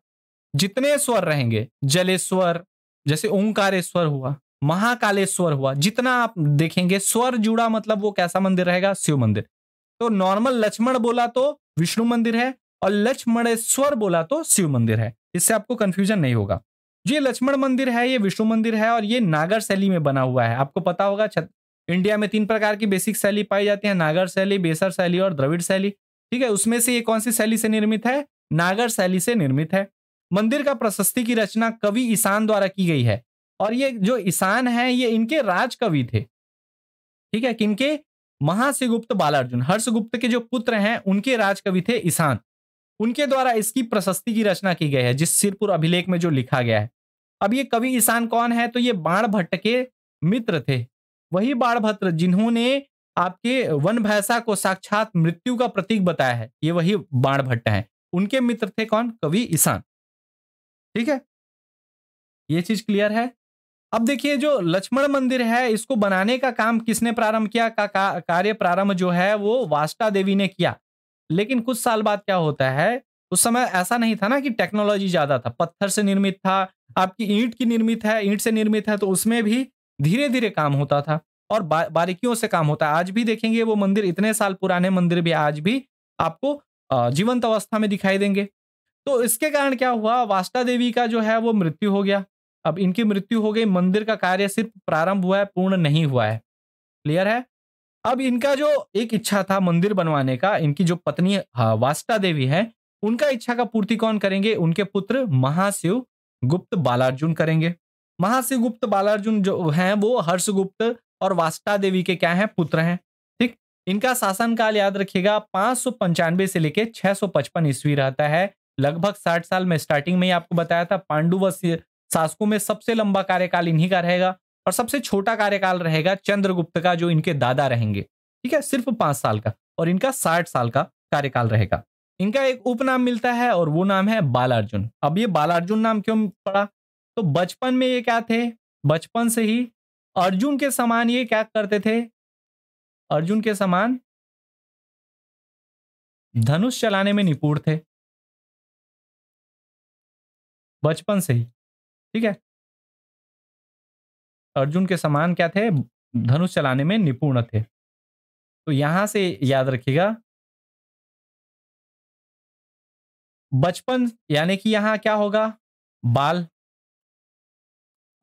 जितने स्वर रहेंगे जलेश्वर जैसे ओंकारेश्वर हुआ महाकालेश्वर हुआ जितना आप देखेंगे स्वर जुड़ा मतलब वो कैसा मंदिर रहेगा शिव मंदिर तो नॉर्मल लक्ष्मण बोला तो विष्णु मंदिर है और लक्ष्मणेश्वर बोला तो शिव मंदिर है इससे आपको कंफ्यूजन नहीं होगा ये लक्ष्मण मंदिर है ये विष्णु मंदिर है और ये नागर शैली में बना हुआ है आपको पता होगा इंडिया में तीन प्रकार की बेसिक शैली पाई जाती है नागर शैली बेसर शैली और द्रविड़ शैली ठीक है उसमें से ये कौन सी शैली से निर्मित है नागर शैली से निर्मित है मंदिर का प्रशस्ति की रचना कवि ईशान द्वारा की गई है और ये जो ईशान है ये इनके राज कवि थे ठीक है किनके महासिगुप्त बालार्जुन हर्षगुप्त के जो पुत्र हैं उनके राज कवि थे ईशान उनके द्वारा इसकी प्रशस्ति की रचना की गई है जिस सिरपुर अभिलेख में जो लिखा गया है अब ये कवि ईशान कौन है तो ये बाण भट्ट के मित्र थे वही बाण भट्ट जिन्होंने आपके वन भैसा को साक्षात मृत्यु का प्रतीक बताया है ये वही बाण भट्ट है उनके मित्र थे कौन कवि ईशान ठीक है ये चीज क्लियर है अब देखिए जो लक्ष्मण मंदिर है इसको बनाने का काम किसने प्रारंभ किया का, का कार्य प्रारंभ जो है वो वास्टा देवी ने किया लेकिन कुछ साल बाद क्या होता है उस समय ऐसा नहीं था ना कि टेक्नोलॉजी ज्यादा था पत्थर से निर्मित था आपकी ईंट की निर्मित है ईंट से निर्मित है तो उसमें भी धीरे धीरे काम होता था और बा, बारीकियों से काम होता है आज भी देखेंगे वो मंदिर इतने साल पुराने मंदिर भी आज भी आपको जीवंत अवस्था में दिखाई देंगे तो इसके कारण क्या हुआ वास्ता देवी का जो है वो मृत्यु हो गया अब इनकी मृत्यु हो गई मंदिर का कार्य सिर्फ प्रारंभ हुआ है पूर्ण नहीं हुआ है क्लियर है अब इनका जो एक इच्छा था मंदिर बनवाने का इनकी जो पत्नी हाँ, वास्ता देवी है उनका इच्छा का पूर्ति कौन करेंगे उनके पुत्र महाशिव गुप्त बालार्जुन करेंगे महाशिव गुप्त बालार्जुन जो हैं वो हर्षगुप्त और वास्ता देवी के क्या हैं पुत्र हैं ठीक इनका शासनकाल याद रखिएगा पांच से लेकर 655 ईस्वी रहता है लगभग साठ साल में स्टार्टिंग में ही आपको बताया था पांडु व शासकों में सबसे लंबा कार्यकाल इन्हीं का रहेगा और सबसे छोटा कार्यकाल रहेगा चंद्रगुप्त का जो इनके दादा रहेंगे ठीक है सिर्फ पांच साल का और इनका साठ साल का कार्यकाल रहेगा इनका एक उपनाम मिलता है और वो नाम है बालार्जुन अब ये बालार्जुन नाम क्यों पड़ा तो बचपन में ये क्या थे बचपन से ही अर्जुन के समान ये क्या करते थे अर्जुन के समान धनुष चलाने में निपुण थे बचपन से ही ठीक है अर्जुन के समान क्या थे धनुष चलाने में निपुण थे तो यहां से याद रखिएगा बचपन यानी कि यहां क्या होगा बाल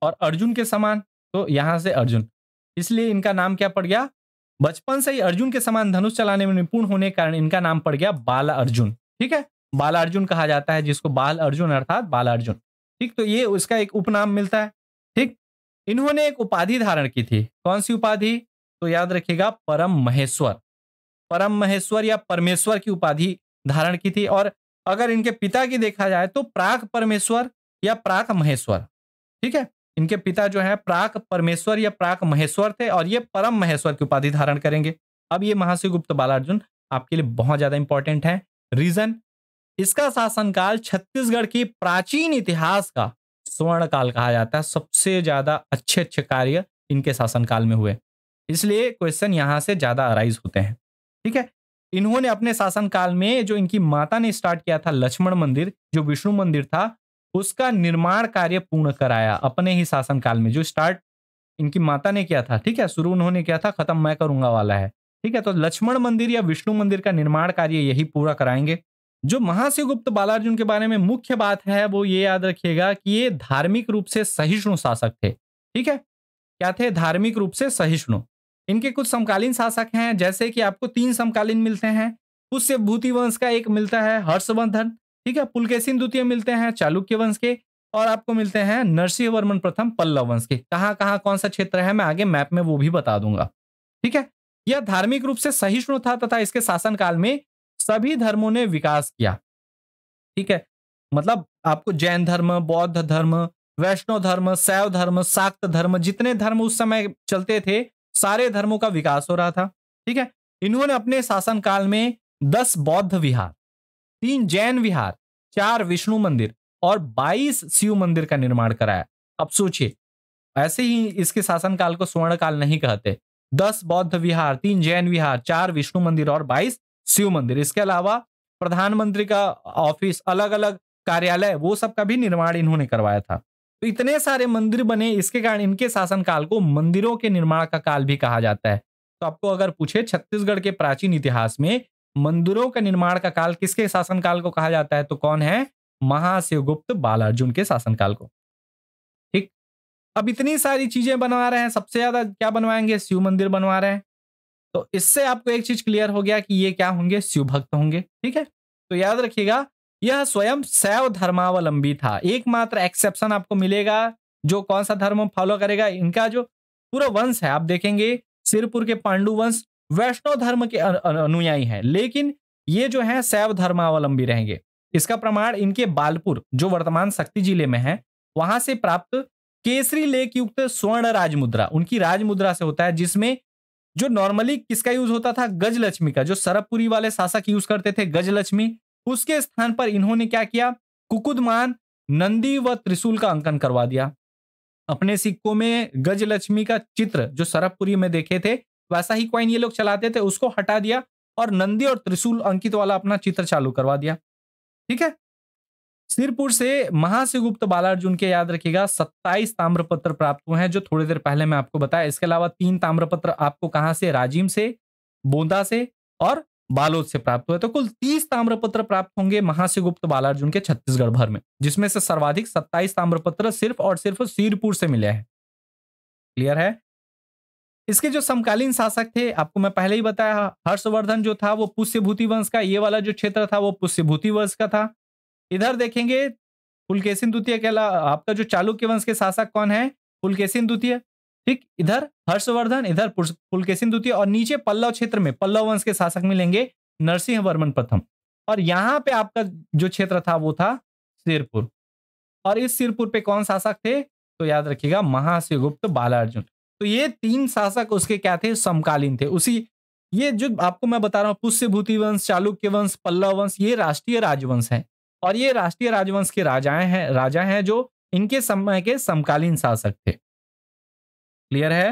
और अर्जुन के समान तो यहां से अर्जुन इसलिए इनका नाम क्या पड़ गया बचपन से ही अर्जुन के समान धनुष चलाने में निपुण होने के कारण इनका नाम पड़ गया बाल अर्जुन ठीक है बाल अर्जुन कहा जाता है जिसको बाल अर्जुन अर्थात बाल अर्जुन ठीक तो ये उसका एक उपनाम मिलता है ठीक इन्होंने एक उपाधि धारण की थी कौन सी उपाधि तो याद रखिएगा परम महेश्वर परम महेश्वर या परमेश्वर की उपाधि धारण की थी और अगर इनके पिता की देखा जाए तो प्राक परमेश्वर या प्राक महेश्वर ठीक है इनके पिता जो है प्राक परमेश्वर या प्राक महेश्वर थे और ये परम महेश्वर की उपाधि धारण करेंगे अब ये महासी गुप्त बालार्जुन आपके लिए बहुत ज्यादा इंपॉर्टेंट है रीजन इसका शासनकाल छत्तीसगढ़ की प्राचीन इतिहास का स्वर्ण काल कहा जाता है सबसे ज्यादा अच्छे अच्छे कार्य इनके शासनकाल में हुए इसलिए क्वेश्चन यहाँ से ज्यादा अराइज होते हैं ठीक है इन्होंने अपने शासनकाल में जो इनकी माता ने स्टार्ट किया था लक्ष्मण मंदिर जो विष्णु मंदिर था उसका निर्माण कार्य पूर्ण कराया अपने ही शासनकाल में जो स्टार्ट इनकी माता ने किया था ठीक है शुरू उन्होंने किया था खत्म मैं करूंगा वाला है ठीक है तो लक्ष्मण मंदिर या विष्णु मंदिर का निर्माण कार्य यही पूरा कराएंगे जो महाशिवगुप्त बालार्जुन के बारे में मुख्य बात है वो ये याद रखिएगा कि ये धार्मिक रूप से सहिष्णु शासक थे ठीक है क्या थे धार्मिक रूप से सहिष्णु इनके कुछ समकालीन शासक हैं जैसे कि आपको तीन समकालीन मिलते हैं उससे भूति वंश का एक मिलता है हर्षवर्धन ठीक है पुलकेसिन द्वितीय मिलते हैं चालुक्य वंश के और आपको मिलते हैं नरसिंहवर्मन प्रथम पल्लव वंश के कहाँ कहाँ कौन सा क्षेत्र है मैं आगे मैप में वो भी बता दूंगा ठीक है यह धार्मिक रूप से सहिष्णु था तथा इसके शासनकाल में सभी धर्मों ने विकास किया ठीक है मतलब आपको जैन धर्म बौद्ध धर्म वैष्णव धर्म शैव धर्म शाक्त धर्म जितने धर्म उस समय चलते थे सारे धर्मों का विकास हो रहा था ठीक है इन्होंने अपने शासन काल में दस बौद्ध विहार तीन जैन विहार चार विष्णु मंदिर और बाईस शिव मंदिर का निर्माण कराया अब सोचिए ऐसे ही इसके शासनकाल को स्वर्ण काल नहीं कहते दस बौद्ध विहार तीन जैन विहार चार विष्णु मंदिर और बाईस शिव मंदिर इसके अलावा प्रधानमंत्री का ऑफिस अलग अलग कार्यालय वो सब का भी निर्माण इन्होंने करवाया था तो इतने सारे मंदिर बने इसके कारण इनके शासनकाल को मंदिरों के निर्माण का काल भी कहा जाता है तो आपको अगर पूछे छत्तीसगढ़ के प्राचीन इतिहास में मंदिरों का निर्माण का काल किसके शासनकाल को कहा जाता है तो कौन है महाशिवगुप्त बालार्जुन के शासनकाल को ठीक अब इतनी सारी चीजें बनवा रहे हैं सबसे ज्यादा क्या बनवाएंगे शिव मंदिर बनवा रहे हैं तो इससे आपको एक चीज क्लियर हो गया कि ये क्या होंगे शिव भक्त होंगे ठीक है तो याद रखिएगा यह स्वयं शैव धर्मावलंबी था एकमात्र एक्सेप्शन आपको मिलेगा जो कौन सा धर्म फॉलो करेगा इनका जो पूरा वंश है आप देखेंगे सिरपुर के पांडु वंश वैष्णव धर्म के अनुयायी हैं लेकिन ये जो है शैव धर्मावलंबी रहेंगे इसका प्रमाण इनके बालपुर जो वर्तमान शक्ति जिले में है वहां से प्राप्त केसरी लेख युक्त स्वर्ण राजमुद्रा उनकी राजमुद्रा से होता है जिसमें जो नॉर्मली किसका यूज होता था गजलक्ष्मी का जो सरबपुरी वाले शासक यूज करते थे गजलक्ष्मी उसके स्थान पर इन्होंने क्या किया कुकुदमान नंदी व त्रिशूल का अंकन करवा दिया अपने सिक्कों में गजलक्ष्मी का चित्र जो सरबपुरी में देखे थे वैसा ही क्वाइन ये लोग चलाते थे उसको हटा दिया और नंदी और त्रिशूल अंकित वाला अपना चित्र चालू करवा दिया ठीक है सिरपुर से महाशिवगुप्त बालार्जुन के याद रखिएगा सत्ताईस ताम्रपत्र प्राप्त हुए हैं जो थोड़ी देर पहले मैं आपको बताया इसके अलावा तीन ताम्रपत्र आपको कहाँ से राजीम से बोंदा से और बालोद से प्राप्त हुए तो कुल तीस ताम्रपत्र प्राप्त होंगे महाशिवगुप्त बालार्जुन के छत्तीसगढ़ भर में जिसमें से सर्वाधिक सत्ताईस ताम्रपत्र सिर्फ और सिर्फ सिरपुर से मिले हैं क्लियर है इसके जो समकालीन शासक थे आपको मैं पहले ही बताया हर्षवर्धन जो था वो पुष्यभूति वंश का ये वाला जो क्षेत्र था वो पुष्यभूति वंश का था इधर देखेंगे पुलकेसिन द्वितीय के आपका जो चालुक्य वंश के शासक कौन है पुलकेसिन द्वितीय ठीक इधर हर्षवर्धन इधर पुलकेसिन द्वितीय और नीचे पल्लव क्षेत्र में पल्लव वंश के शासक मिलेंगे नरसिंह वर्मन प्रथम और यहाँ पे आपका जो क्षेत्र था वो था सिरपुर और इस सिरपुर पे कौन शासक थे तो याद रखिएगा महाशिवगुप्त बालार्जुन तो ये तीन शासक उसके क्या थे समकालीन थे उसी ये जो आपको मैं बता रहा हूँ पुष्यभूति वंश चालुक्य वंश पल्लव वंश ये राष्ट्रीय राजवंश है और ये राष्ट्रीय राजवंश के राजाएं हैं राजा हैं जो इनके समय के समकालीन शासक थे क्लियर है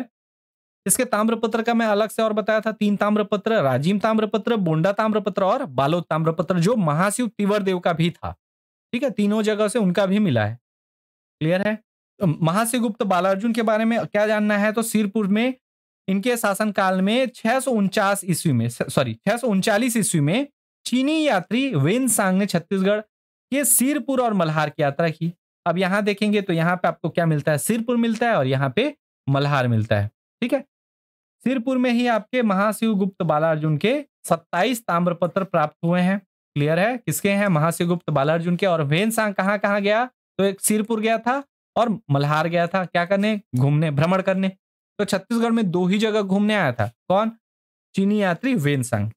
इसके ताम्रपत्र का मैं अलग से और बताया था तीन ताम्रपत्र राजीव ताम्रपत्र बोंडा ताम्रपत्र और बालोद ताम्रपत्र जो महाशिव तिवर देव का भी था ठीक है तीनों जगह से उनका भी मिला है क्लियर है महाशिव गुप्त बालार्जुन के बारे में क्या जानना है तो सिरपुर में इनके शासनकाल में छह ईस्वी में सॉरी छह ईस्वी में चीनी यात्री वेन सांग ने छत्तीसगढ़ ये सिरपुर और मल्हार की यात्रा की अब यहाँ देखेंगे तो यहाँ पे आपको क्या मिलता है सिरपुर मिलता है और यहाँ पे मल्हार मिलता है ठीक है सिरपुर में ही आपके महाशिव गुप्त बालार्जुन के सत्ताईस ताम्रपत्र प्राप्त हुए हैं क्लियर है किसके हैं महाशिव गुप्त बालार्जुन के और वेन सांग कहाँ कहाँ गया तो एक सिरपुर गया था और मल्हार गया था क्या करने घूमने भ्रमण करने तो छत्तीसगढ़ में दो ही जगह घूमने आया था कौन चीनी यात्री वेन सांग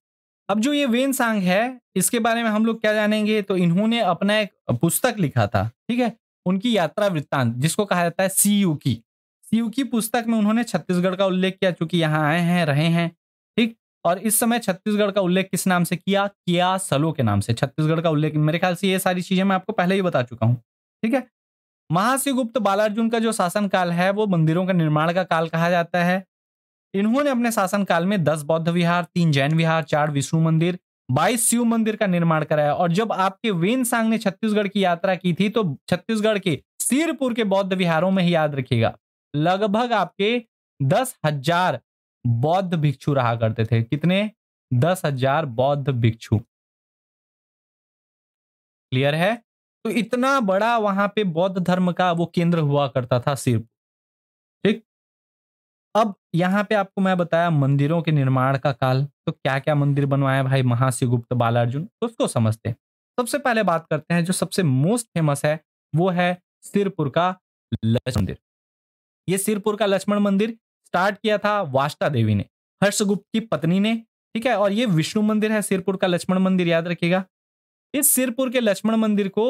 अब जो ये वेन सांग है इसके बारे में हम लोग क्या जानेंगे तो इन्होंने अपना एक पुस्तक लिखा था ठीक है उनकी यात्रा वृत्तांत जिसको कहा जाता है सी यू की सी यू की पुस्तक में उन्होंने छत्तीसगढ़ का उल्लेख किया चूंकि यहाँ आए हैं रहे हैं ठीक और इस समय छत्तीसगढ़ का उल्लेख किस नाम से किया किया सलो के नाम से छत्तीसगढ़ का उल्लेख मेरे ख्याल से ये सारी चीजें मैं आपको पहले ही बता चुका हूँ ठीक है महाशिवगुप्त बालार्जुन का जो शासनकाल है वो मंदिरों का निर्माण का काल कहा जाता है इन्होंने अपने शासन काल में दस बौद्ध विहार तीन जैन विहार चार विष्णु मंदिर बाईस शिव मंदिर का निर्माण कराया और जब आपके वेन सांग ने छत्तीसगढ़ की यात्रा की थी तो छत्तीसगढ़ के सिरपुर के बौद्ध विहारों में ही याद रखिएगा लगभग आपके दस हजार बौद्ध भिक्षु रहा करते थे कितने दस हजार बौद्ध भिक्षु क्लियर है तो इतना बड़ा वहां पे बौद्ध धर्म का वो केंद्र हुआ करता था सिर्फ ठीक अब यहाँ पे आपको मैं बताया मंदिरों के निर्माण का काल तो क्या क्या मंदिर बनवाया भाई महाशिगुप्त बालार्जुन तो उसको समझते हैं सबसे पहले बात करते हैं जो सबसे मोस्ट फेमस है वो है सिरपुर का लक्ष्मण मंदिर ये सिरपुर का लक्ष्मण मंदिर स्टार्ट किया था वाष्टा देवी ने हर्षगुप्त की पत्नी ने ठीक है और ये विष्णु मंदिर है सिरपुर का लक्ष्मण मंदिर याद रखिएगा इस सिरपुर के लक्ष्मण मंदिर को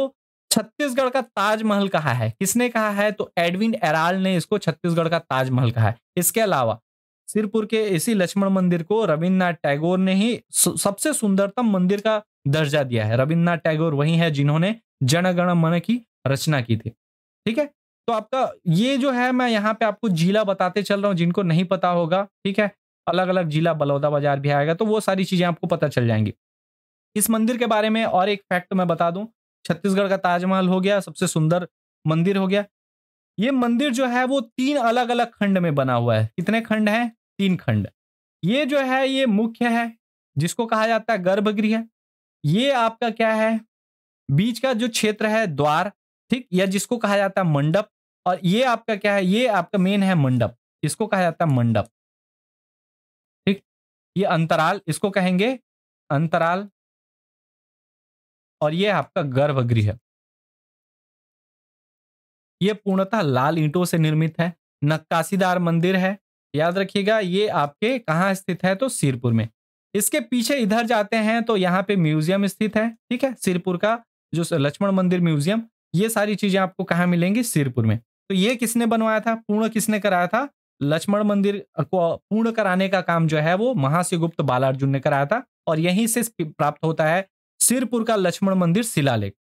छत्तीसगढ़ का ताजमहल कहा है किसने कहा है तो एडविन एराल ने इसको छत्तीसगढ़ का ताजमहल कहा है इसके अलावा सिरपुर के इसी लक्ष्मण मंदिर को रविन्द्रनाथ टैगोर ने ही सबसे सुंदरतम मंदिर का दर्जा दिया है रविन्द्रनाथ टैगोर वही है जिन्होंने जनगण मन की रचना की थी ठीक है तो आपका ये जो है मैं यहाँ पे आपको जिला बताते चल रहा हूँ जिनको नहीं पता होगा ठीक है अलग अलग जिला बलौदा बाजार भी आएगा तो वो सारी चीजें आपको पता चल जाएंगी इस मंदिर के बारे में और एक फैक्ट मैं बता दूं छत्तीसगढ़ का ताजमहल हो गया सबसे सुंदर मंदिर हो गया ये मंदिर जो है वो तीन अलग अलग खंड में बना हुआ है कितने खंड हैं तीन खंड ये जो है ये मुख्य है जिसको कहा जाता है गर्भगृह ये आपका क्या है बीच का जो क्षेत्र है द्वार ठीक या जिसको कहा जाता है मंडप और ये आपका क्या है ये आपका मेन है मंडप इसको कहा जाता है मंडप ठीक ये अंतराल इसको कहेंगे अंतराल और यह आपका गर्भगृह यह पूर्णतः लाल ईंटों से निर्मित है नक्काशीदार मंदिर है याद रखिएगा ये आपके कहाँ स्थित है तो सिरपुर में इसके पीछे इधर जाते हैं तो यहाँ पे म्यूजियम स्थित है ठीक है सिरपुर का जो लक्ष्मण मंदिर म्यूजियम ये सारी चीजें आपको कहाँ मिलेंगी सिरपुर में तो ये किसने बनवाया था पूर्ण किसने कराया था लक्ष्मण मंदिर को पूर्ण कराने का काम जो है वो महाशिवगुप्त बालार्जुन ने कराया था और यहीं से प्राप्त होता है सिरपुर का लक्ष्मण मंदिर शिलालेख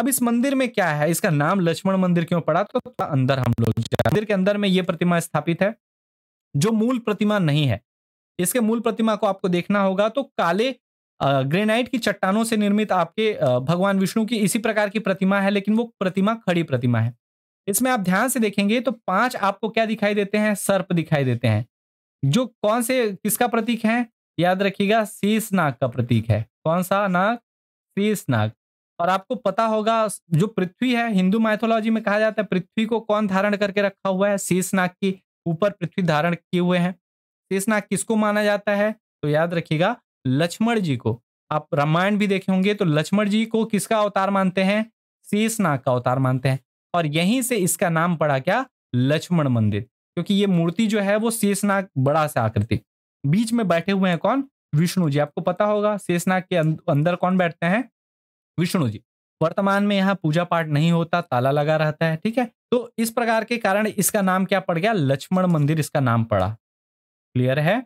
अब इस मंदिर में क्या है इसका नाम लक्ष्मण मंदिर क्यों पड़ा तो अंदर हम लोग मंदिर के अंदर में ये प्रतिमा स्थापित है जो मूल प्रतिमा नहीं है इसके मूल प्रतिमा को आपको देखना होगा तो काले ग्रेनाइट की चट्टानों से निर्मित आपके भगवान विष्णु की इसी प्रकार की प्रतिमा है लेकिन वो प्रतिमा खड़ी प्रतिमा है इसमें आप ध्यान से देखेंगे तो पांच आपको क्या दिखाई देते हैं सर्प दिखाई देते हैं जो कौन से किसका प्रतीक है याद रखिएगा शीश नाग का प्रतीक है कौन सा नाग शीर्ष नाग और आपको पता होगा जो पृथ्वी है हिंदू माइथोलॉजी में कहा जाता है पृथ्वी को कौन धारण करके रखा हुआ है शीर्ष नाग की ऊपर पृथ्वी धारण किए हुए हैं शीर्ष नाग किसको माना जाता है तो याद रखिएगा लक्ष्मण जी को आप रामायण भी देखे होंगे तो लक्ष्मण जी को किसका अवतार मानते हैं शीर्ष नाग का अवतार मानते हैं और यहीं से इसका नाम पड़ा क्या लक्ष्मण मंदिर क्योंकि ये मूर्ति जो है वो नाग बड़ा सा आकृति बीच में बैठे हुए हैं कौन विष्णु जी आपको पता होगा शेषनाग के अं-, अंदर कौन बैठते हैं विष्णु जी वर्तमान में यहाँ पूजा पाठ नहीं होता ताला लगा रहता है ठीक है तो इस प्रकार के कारण इसका नाम क्या पड़ गया लक्ष्मण मंदिर इसका नाम पड़ा क्लियर है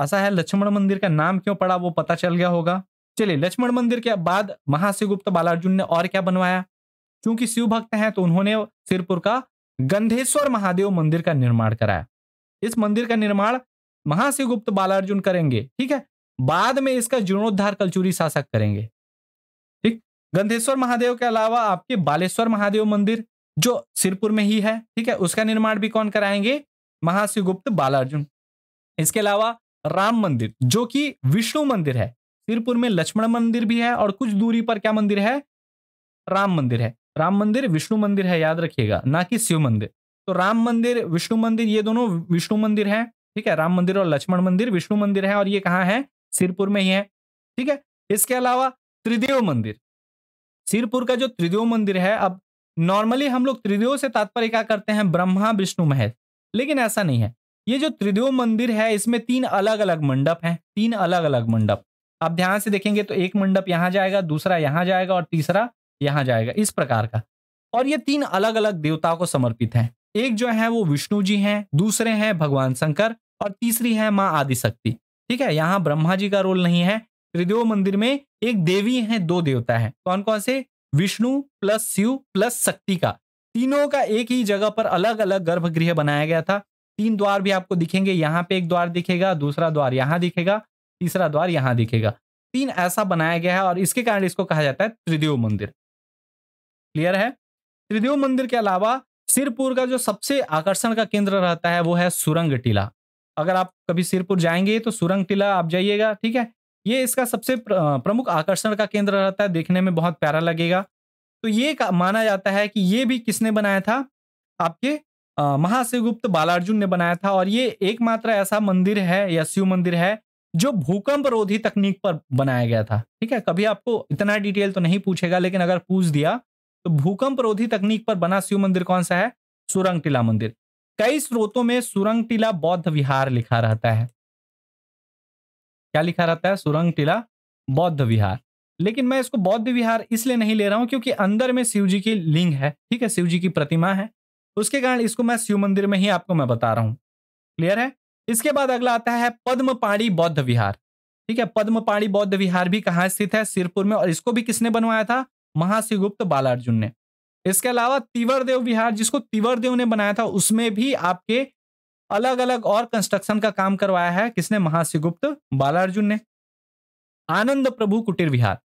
ऐसा है लक्ष्मण मंदिर का नाम क्यों पड़ा वो पता चल गया होगा चलिए लक्ष्मण मंदिर के बाद महाशिवगुप्त बालार्जुन ने और क्या बनवाया क्योंकि शिव भक्त हैं तो उन्होंने सिरपुर का गंधेश्वर महादेव मंदिर का निर्माण कराया इस मंदिर का निर्माण महाशिवगुप्त बालार्जुन करेंगे ठीक है बाद में इसका जीर्णोद्धार कलचुरी शासक करेंगे ठीक गंधेश्वर महादेव के अलावा आपके बालेश्वर महादेव मंदिर जो सिरपुर में ही है ठीक है उसका निर्माण भी कौन कराएंगे महाशिवगुप्त बालार्जुन इसके अलावा राम मंदिर जो कि विष्णु मंदिर है सिरपुर में लक्ष्मण मंदिर भी है और कुछ दूरी पर क्या मंदिर है राम मंदिर है राम मंदिर विष्णु मंदिर है याद रखिएगा ना कि शिव मंदिर तो राम मंदिर विष्णु मंदिर ये दोनों विष्णु मंदिर हैं ठीक है राम मंदिर और लक्ष्मण मंदिर विष्णु मंदिर है और ये कहाँ है सिरपुर में ही है ठीक है इसके अलावा त्रिदेव मंदिर सिरपुर का जो त्रिदेव मंदिर है अब नॉर्मली हम लोग त्रिदेव से तात्पर्य क्या करते हैं ब्रह्मा विष्णु महेश लेकिन ऐसा नहीं है ये जो त्रिदेव मंदिर है इसमें तीन अलग अलग मंडप हैं तीन अलग अलग मंडप आप ध्यान से देखेंगे तो एक मंडप यहाँ जाएगा दूसरा यहाँ जाएगा और तीसरा यहाँ जाएगा इस प्रकार का और ये तीन अलग अलग देवताओं को समर्पित हैं एक जो है वो विष्णु जी हैं दूसरे हैं भगवान शंकर और तीसरी है माँ आदिशक्ति ठीक है यहाँ ब्रह्मा जी का रोल नहीं है त्रिदेव मंदिर में एक देवी है दो देवता है कौन कौन से विष्णु प्लस शिव प्लस शक्ति का तीनों का एक ही जगह पर अलग अलग गर्भगृह बनाया गया था तीन द्वार भी आपको दिखेंगे यहाँ पे एक द्वार दिखेगा दूसरा द्वार यहाँ दिखेगा तीसरा द्वार यहाँ दिखेगा तीन ऐसा बनाया गया है और इसके कारण इसको कहा जाता है त्रिदेव मंदिर क्लियर है त्रिदेव मंदिर के अलावा सिरपुर का जो सबसे आकर्षण का केंद्र रहता है वो है सुरंग टीला अगर आप कभी सिरपुर जाएंगे तो सुरंग टीला आप जाइएगा ठीक है ये इसका सबसे प्रमुख आकर्षण का केंद्र रहता है देखने में बहुत प्यारा लगेगा तो ये माना जाता है कि ये भी किसने बनाया था आपके महाशिवगुप्त बालार्जुन ने बनाया था और ये एकमात्र ऐसा मंदिर है या शिव मंदिर है जो भूकंप रोधी तकनीक पर बनाया गया था ठीक है कभी आपको इतना डिटेल तो नहीं पूछेगा लेकिन अगर पूछ दिया तो भूकंप रोधी तकनीक पर बना शिव मंदिर कौन सा है सुरंग टीला मंदिर कई स्रोतों में सुरंग टीला बौद्ध विहार लिखा रहता है क्या लिखा रहता है सुरंग टीला बौद्ध विहार लेकिन मैं इसको बौद्ध विहार इसलिए नहीं ले रहा हूं क्योंकि अंदर में शिव जी की लिंग है ठीक है शिव जी की प्रतिमा है उसके कारण इसको मैं शिव मंदिर में ही आपको मैं बता रहा हूं क्लियर है इसके बाद अगला आता है पद्मपाणी बौद्ध विहार ठीक है पद्मपाणी बौद्ध विहार भी कहाँ स्थित है सिरपुर में और इसको भी किसने बनवाया था महाशिवगुप्त बालार्जुन ने इसके अलावा तिवरदेव विहार जिसको तिवरदेव ने बनाया था उसमें भी आपके अलग अलग और कंस्ट्रक्शन का काम करवाया है किसने महासिगुप्त बालार्जुन ने आनंद प्रभु कुटीर विहार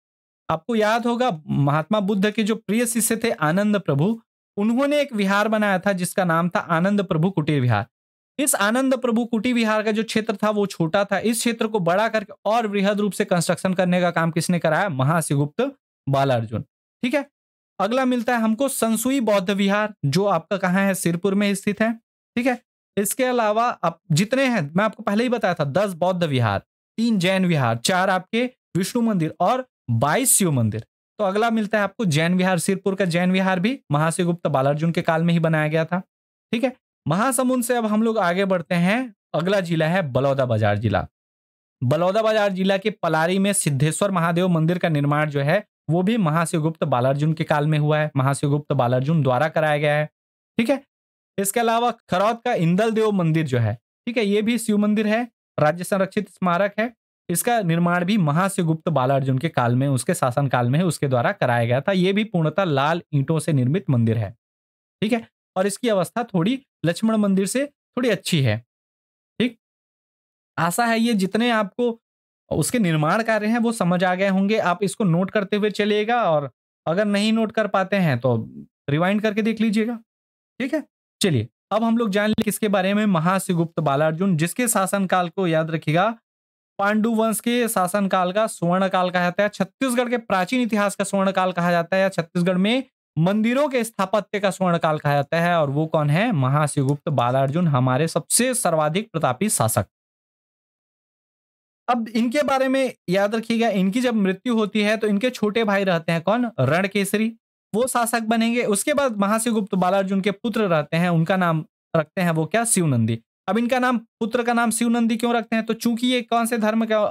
आपको याद होगा महात्मा बुद्ध के जो प्रिय शिष्य थे आनंद प्रभु उन्होंने एक विहार बनाया था जिसका नाम था आनंद प्रभु कुटीर विहार इस आनंद प्रभु कुटी विहार का जो क्षेत्र था वो छोटा था इस क्षेत्र को बड़ा करके और वृहद रूप से कंस्ट्रक्शन करने का काम किसने कराया महासिगुप्त बालार्जुन ठीक है अगला मिलता है हमको संसुई बौद्ध विहार जो आपका कहाँ है सिरपुर में स्थित है ठीक है इसके अलावा आप जितने हैं मैं आपको पहले ही बताया था दस बौद्ध विहार तीन जैन विहार चार आपके विष्णु मंदिर और बाईस शिव मंदिर तो अगला मिलता है आपको जैन विहार सिरपुर का जैन विहार भी महाशिगुप्त बालार्जुन के काल में ही बनाया गया था ठीक है महासमुंद से अब हम लोग आगे बढ़ते हैं अगला जिला है बलौदा बाजार जिला बलौदा बाजार जिला के पलारी में सिद्धेश्वर महादेव मंदिर का निर्माण जो है वो भी महाशिवगुप्त बालार्जुन के काल में हुआ है महाशिवगुप्त बालार्जुन द्वारा कराया गया है ठीक है इसके अलावा खरौत का इंदल देव मंदिर जो है ठीक है ये भी शिव मंदिर है राज्य संरक्षित स्मारक है इसका निर्माण भी महाशिवगुप्त बालार्जुन के काल में उसके शासन काल में उसके द्वारा कराया गया था ये भी पूर्णतः लाल ईंटों से निर्मित मंदिर है ठीक है और इसकी अवस्था थोड़ी लक्ष्मण मंदिर से थोड़ी अच्छी है ठीक आशा है ये जितने आपको उसके निर्माण कार्य हैं वो समझ आ गए होंगे आप इसको नोट करते हुए चलिएगा और अगर नहीं नोट कर पाते हैं तो रिवाइंड करके देख लीजिएगा ठीक है चलिए अब हम लोग जान लें किसके बारे में महासिगुप्त बालार्जुन जिसके शासनकाल को याद रखिएगा पांडु वंश के शासनकाल का सुवर्ण काल कहा जाता है छत्तीसगढ़ के प्राचीन इतिहास का स्वर्ण काल कहा जाता है या छत्तीसगढ़ में मंदिरों के स्थापत्य का स्वर्ण काल कहा जाता है और वो कौन है महासिगुप्त बालार्जुन हमारे सबसे सर्वाधिक प्रतापी शासक अब इनके बारे में याद रखिएगा इनकी जब मृत्यु होती है तो इनके छोटे भाई रहते हैं कौन रण केसरी वो शासक बनेंगे उसके बाद महास्यगुप्त बालार्जुन के पुत्र रहते हैं उनका नाम रखते हैं वो क्या शिवनंदी अब इनका नाम पुत्र का नाम शिवनंदी क्यों रखते हैं तो चूंकि ये कौन से धर्म के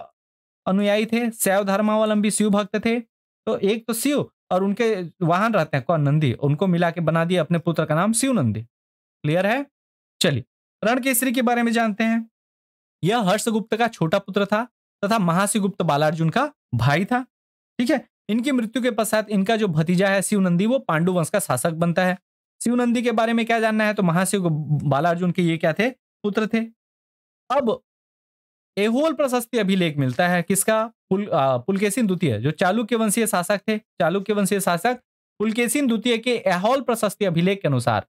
अनुयायी थे शैव धर्मावलंबी शिव भक्त थे तो एक तो शिव और उनके वाहन रहते हैं कौन नंदी उनको मिला के बना दिया अपने पुत्र का नाम शिव नंदी क्लियर है चलिए रणकेसरी के बारे में जानते हैं यह हर्षगुप्त का छोटा पुत्र था तथा महासिगुप्त बालार्जुन का भाई था ठीक है इनकी मृत्यु के पश्चात इनका जो भतीजा है शिवनंदी वो पांडु वंश का शासक बनता है शिवनंदी के बारे में क्या जानना है तो महाशिव बालार्जुन के ये क्या थे पुत्र थे अब एहोल प्रशस्ति अभिलेख मिलता है किसका पुल आ, द्वितीय जो चालुक्य वंशीय शासक थे चालुक्य वंशीय शासक पुलकेसिन द्वितीय के एहोल प्रशस्ति अभिलेख के अनुसार